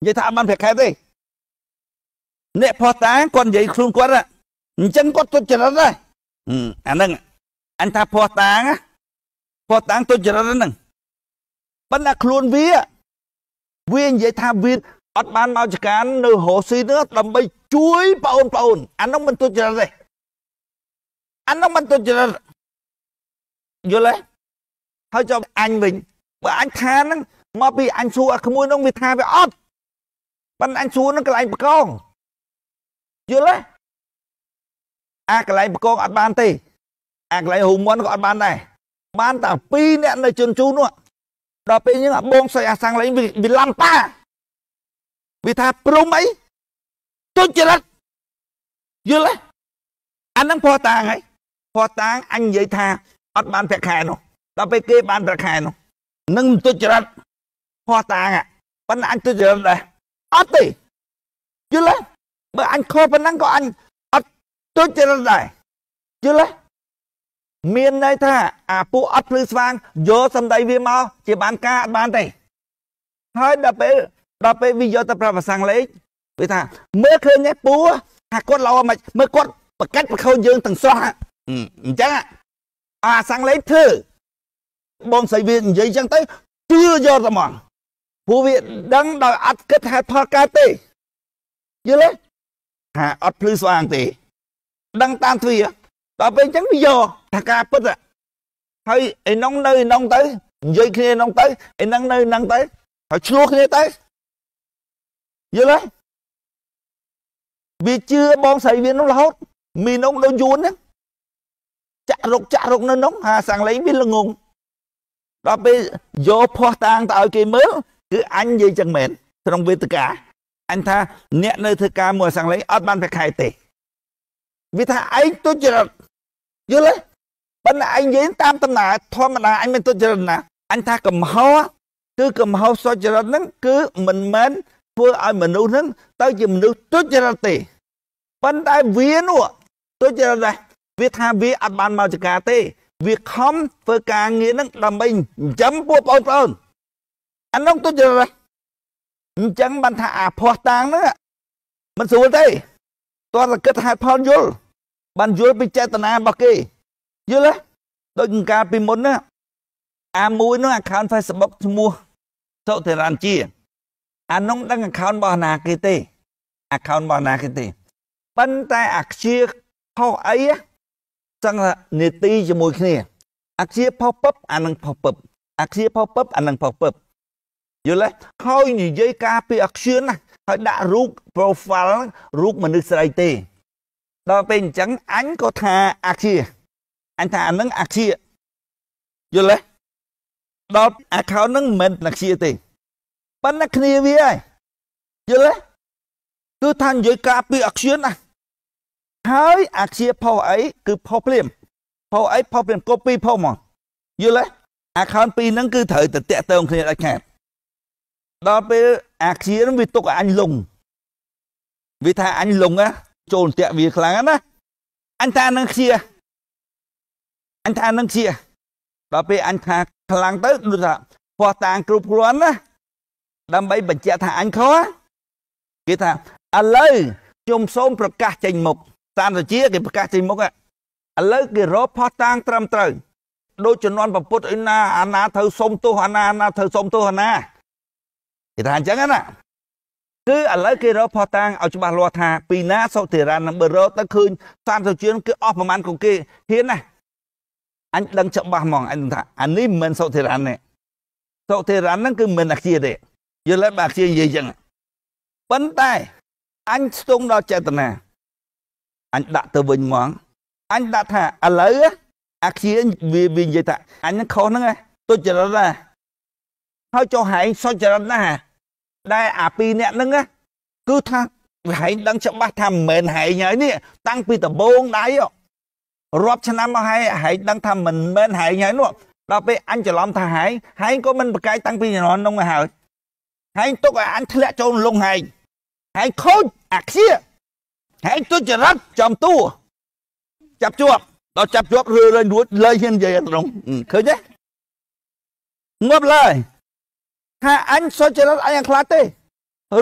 និយាយថាអត់បានប្រាក់ខែទេអ្នកផោះតាគាត់និយាយខ្លួនគាត់អញ្ចឹងគាត់ទុច្ចរិតដែរអាហ្នឹងអញថាផោះតាងផោះតាងទុច្ចរិតហ្នឹងប៉ុន្តែខ្លួនវាវានិយាយថាវាអត់បានមកចការនៅរស់ស៊ីនោះដើម្បីជួយបងប្អូនអាហ្នឹងមិនទុច្ចរិតទេអាហ្នឹងមិនទុច្ចរិតយល់ទេហើយចុះអញវិញបើអញថាហ្នឹងមកពីអញសួរអាក្មួយហ្នឹងវាថាវាអត់ប៉ិនអញសួរហ្នឹងកន្លែងបកងយល់ទេអាកន្លែងបកងអត់បានទេអាកន្លែងហូមន់ក៏អត់បានដែរបានតែ2អ្នកនៅជន់ជូនោះដល់ពេលយើងអាបងស្រីអាសាំងលេងវាឡាំប៉ាវាថាព្រំអីទុច្ចរិតយល់ទេអាហ្នឹងភ័ស្តុតាងហើយភ័ស្តុតាងអញនិយាយថាអត់បានប្រាក់ខែនោះដល់ពេលគេបានប្រាក់ខែនោះនឹងទុច្ចរិតហោះតាងប៉ិនអញទុច្ចរិតដែរអត់ទេយល់ទេបើអញខុសប៉ុណ្ណឹងក៏អញអត់ទុច្ចរិតដែរយល់ទេមានន័យថាអាពួកអត់ភ្លឺស្វាងយកសម្ដីវាមកជាបានការអត់បានទេហើយដល់ពេលដល់ពេលវាយកទៅប្រាប់ប្រសាំងលេខវាថាមើលឃើញទេពូថាគាត់ល្អមិនមើលគាត់ប្រកាច់ប្រខោយើងទាំងស្រស់អញ្ចឹងអាសាំងលេខធ្វើបងស្រីវានិយាយចឹងទៅជឿយកតែមកព្រោះវាដឹងដោយអត់គិតហេតុផលកើតទេយល់ទេថាអត់ភ្លឺស្វាងទេដឹងតាមទ្វាដល់ពេលអញ្ចឹងវាយកថាការពិតហើយឯនងនៅឯនងទៅនិយាយគ្នានងទៅឯនឹងនៅនឹងទៅហើយឆ្លោះគ្នាទៅយល់ទេវាជឿបងស្រីវានោះរហូតមីនងដូចយួនហ្នឹងចាក់រុកចាក់រុកនៅនោះហាសាំងលេងវាល្ងងដល់ពេលយកភ័ស្តុតាងទៅឲ្យគេមើល គឺអញនិយាយចឹងមែនក្នុងវេទិកាអញថាអ្នក នៅធ្វើការមួយសាំងលេងអត់បានប្រាក់ខែទេវាថាឯងទុច្ចរិតយល់ទេប៉ុន្តែឯងនិយាយតាមដំណើរធម្មតាអញមិនទុច្ចរិតណាអញថាកំហុសគឺកំហុសសុចរិតហ្នឹងគឺមិនមែនធ្វើឲ្យមនុស្សហ្នឹងទៅជាមនុស្សទុច្ចរិតទេប៉ុន្តែវានោះទុច្ចរិតដែរវាថាវាអត់បានមកចការទេវាខំធ្វើការងារនឹងដើម្បីចិញ្ចឹមពួកបងប្អូនអានោះទុច្ចរិតអញ្ចឹងបានថាអាភ័ស្តាងហ្នឹងមិនស្រួលទេតើតែគិតហេតុផលយល់បានយល់ពីចេតនារបស់គេ យល់ទេដូចកាលពីមុនណាអាមួយនោះ account Facebook ឈ្មោះសុធិរ៉ាន់ជាអានោះដឹង account របស់ណាគេទេ account របស់ណាគេទេប៉ុន្តែអាខ្ជាខុសអីសង្ឃនេតិជាមួយគ្នាអាខ្យាផុសពឹបអានឹងផុសពឹបអាខ្យាផុសពឹបអានឹងផុសពឹបយល់ទេហើយនិយាយការពីអាខ្យាណាហើយដាក់រូប profile រូបមនុស្សស្រីទេដល់ពេលអញ្ចឹងអញក៏ថាអាខ្យាអញថាអានឹងអាខ្យាយល់ទេដល់ account ហ្នឹងមិនមែនអាខ្យាទេប៉ុន្តែគ្នាវាហើយយល់ទេគឺថានិយាយការពីអាខ្យាណាហើយអាជាផុសអីគឺផុសភ្លាមផុសអីផុសភ្លាម copy ផុសមកយល់ទេអាខោនពីរហ្នឹងគឺត្រូវតែតាក់ទងគ្នាដាច់ខាតដល់ពេលអាជានឹងវាទុកអញលងវាថាអញលងណាចូលតាក់វាខ្លាំងណាអញថានឹងជាអញថានឹងជាដល់ពេលអញថាខ្លាំងទៅដូចថាភ័ស្តុតាងគ្រប់គ្រាន់ណាដើម្បីបញ្ជាក់ថាអញខុសគេថាឥឡូវខ្ញុំសូមប្រកាសចេញមុខសានសជាគេប្រកាសទីមុខឥឡូវគេរកផោះតាងត្រឹមត្រូវដូចជំនាន់ប្រពុតឯណាអាណាត្រូវសុំទោសអាណាអាណាត្រូវសុំទោសអាណាគេថាអញ្ចឹងណាគឺឥឡូវគេរកផោះតាងឲ្យច្បាស់លាស់ថាពីណាសុធិរានបើរកទៅឃើញសានសុជាគឺអស់ប្រមាណកុងគេហ៊ានណាអញដឹងច្បាស់ហ្មងអញថាអានេះមិនមែនសុធិរានទេសុធិរានហ្នឹងគឺមិនមែនអាគិទេយល់ទេបើអាគិនិយាយអញ្ចឹងប៉ុន្តែអញស្ទង់ដល់ចេតនាអញដាក់ទៅវិញហ្មងអញដាក់ថាឥឡូវអាខ្ជាវាវានិយាយថាអញនឹងខុសហ្នឹងទុច្ចរិតណាហើយចុះហែងសុចរិតណាដែលអាពីរអ្នកហ្នឹងគឺថាហែងដឹងច្បាស់ថាមិនមែនហែងហើយនេះតាំងពីដំបូងដៃរាប់ឆ្នាំមកហើយហែងដឹងថាមិនមែនហែងហើយនោះដល់ពេលអញច្រឡំថាហែងហែងក៏មិនប្រកែកតាំងពីជំនាន់នោះហើយហែងទុកឲ្យអញធ្លាក់ចូលលងហែងហែងខូចអាខ្ជាហែងទុច្ចរិតចំតួចាប់ជាប់ដល់ចាប់ជាប់រឿលែងរួចលែងហ៊ាននិយាយត្រង់ឃើញទេងាប់ឡើយថាអញសុចរិតអញខ្លាចទេ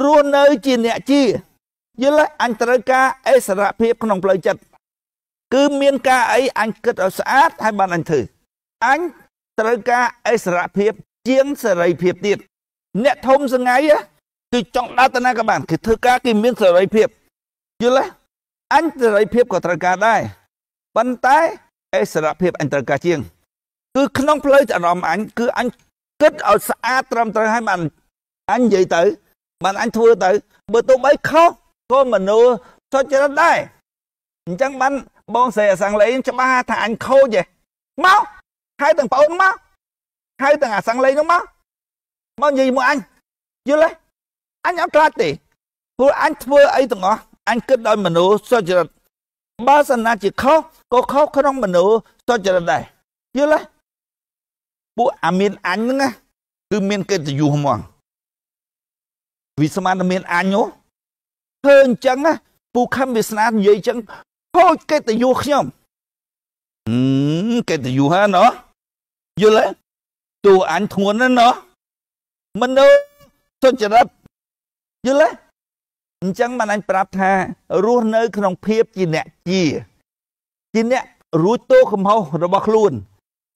រស់នៅជាអ្នកជាយល់អញត្រូវការអិសរភាពក្នុងផ្លូវចិត្តគឺមានការអីអញគិតឲ្យស្អាតហើយបានអញធ្វើអញត្រូវការអិសរភាពជាងសេរីភាពទៀតអ្នកធំសងាយគឺចង់ដាតណាក៏បានគេធ្វើការគេមានសេរីភាពយល់ទេអញសេរីភាពក៏ត្រូវការដែរប៉ុន្តែអេសារភាពអញត្រូវការជាង គឺក្នុងផ្លូវអារម្មណ៍អញគឺអញគិតឲ្យស្អាតត្រឹមត្រូវហើយបានអញនិយាយទៅបានអញធ្វើទៅ បើទោះបីខុសក៏មនុស្សសុចរិតដែរអញ្ចឹងបានបងស្រីអសង្លេងច្បាស់ថាអញខូចឯងមកហើយទាំងប្អូនមកហើយទាំងអាសង្លេងនោះមកមកនិយាយមកអញយល់ទេអញអត់ខ្លាចទេព្រោះអញធ្វើអីទាំងអស់អញគិតដោយមនោសុចរិតបើសិនណាជាខុសក៏ខុសក្នុងមនោសុចរិតដែរយល់ទេពួកអាមានអញហ្នឹងណាគឺមានកិត្តិយសហ្មងវិស្មានមានអញហ៎ឃើញអញ្ចឹងណាពូខំវាសនានិយាយអញ្ចឹងខូចកិត្តិយសខ្ញុំអឺកិត្តិយសហ្នឹងណោះយល់ទេតួអញធ្ងន់ណាស់ណោះមនុស្សសុចរិតយល់ទេអញ្ចឹងបានអញប្រាប់ថារស់នៅ ក្នុងភាពជាអ្នកជាជាអ្នករួចទោកំហុសរបស់ខ្លួន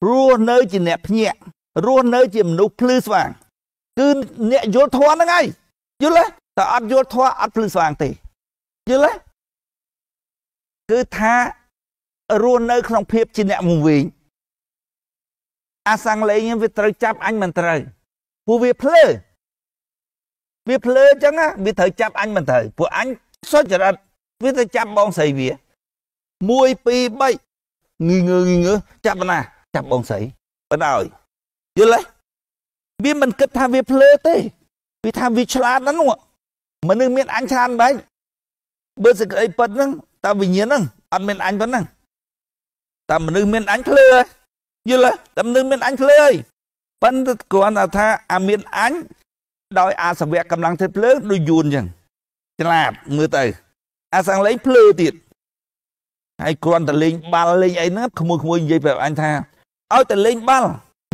រស់នៅជាអ្នកភ្ញាក់រស់នៅ ជាមនុស្សភ្លឺស្វាងគឺអ្នកយល់ធម៌ហ្នឹងឯងយល់ទេតែអត់យល់ធម៌អត់ភ្លឺស្វាងទេយល់ទេគឺថារស់នៅក្នុងភាពជាអ្នកមួយវិញអាសង្លេងវាត្រូវចាប់អញមិនត្រូវព្រោះវាភ្លើវាភ្លើអញ្ចឹងវាត្រូវចាប់អញមិនត្រូវពួកអញសុចរិតវាទៅចាប់បងស្រីវា1 2 3ងឺងើងើចាប់ណាចាប់បងស្រីបណ្ដោយយល់ទេវាមិនគិតថាវាភ្លើទេវាថាវាឆ្លាតណាស់នោះមនុស្សមានអញឆ្លាតបែបបើសេចក្តីពិតហ្នឹងតើវិញ្ញាណហ្នឹងអត់មានអញប៉ុណ្ណឹងតើមនុស្សមានអញភ្លើយល់ទេតើមនុស្សមានអញភ្លើហើយប៉ុន្តែគ្រាន់តែថាអាមានអញដោយអាសវៈកម្លាំងធ្វើភ្លើងដូចយួនអញ្ចឹងឆ្លាតមើលទៅអាសាំងលេងភ្លើទៀតហើយគ្រាន់តែលេងបាល់លេងអីហ្នឹងក្មួយក្មួយនិយាយប្រាប់អញថាឲ្យតែលេងបាល់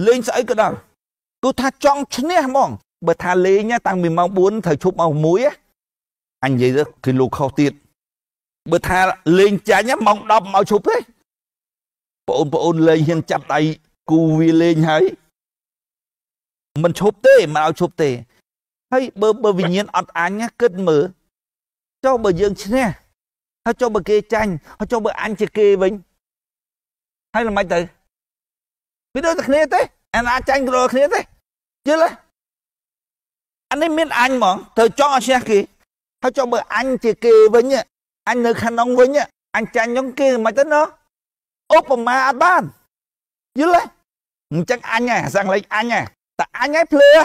លេងស្អីក៏ដល់គឺថាចង់ឈ្នះហ្មងបើថាលេងតាំងពីម៉ោង4ត្រូវឈប់ម៉ោង1អញនិយាយទៅគឺលោកខុសទៀតបើថាលេងចាញ់ម៉ោង10មកឈប់ទេបងប្អូនលេងហ៊ានចាប់ដៃគូវាលេងហើយមិនឈប់ទេមិនឲ្យឈប់ទេហើយបើបើវិញ្ញាណអត់អញគិតមើលចុះបើយើងឈ្នះហើយចុះបើគេចាញ់ហើយចុះបើអញជាគេវិញហើយល្មិចទៅវាដូចតែគ្នាទេអាណាចាញ់ក៏ដូចគ្នាទេយល់ទេអានេះមានអញហ្មងត្រូវចង់ឲ្យឈ្នះគេហើយចុះបើអញជាគេវិញអញនៅខាងក្នុងវិញអញចាញ់ខ្ញុំគេមិនទៅណោះឧបមាអត់បានយល់ទេអញ្ចឹងអញហ៎សាំងលេងអញហ៎តែអញហ៎ភ្លឺហ៎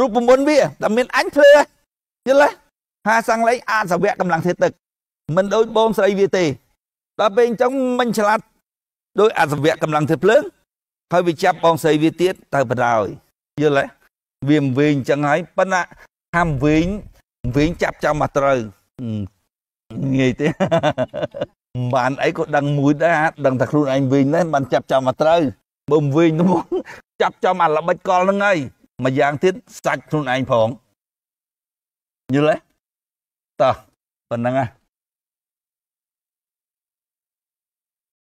រូបមន្តវាតែមានអញធ្វើយល់ទេហាសង្លេងអសវៈកម្លាំងធាតុទឹកមិនដូចបងស្រីវាទេដល់ពេលអញ្ចឹងមិនឆ្លាតដោយអសវៈកម្លាំងធាតុភ្លើងហើយវាចាប់បងស្រីវាទៀតទៅបណ្ដោយយល់ទេវាមិនវិញអញ្ចឹងហើយប៉ុន្តែហាមវិញវិញចាប់ចាំមកត្រូវងាយទេបានអីក៏ដឹងមួយដែរដឹងតែខ្លួនឯងវិញដែរបានចាប់ចាំមកត្រូវបើវិញទៅមកចាប់ចំអាល្បិចកលហ្នឹងហើយមួយយ៉ាងទៀតសាច់ខ្លួនឯងផងយល់ទេតោះប៉ុណ្្នឹងហ៎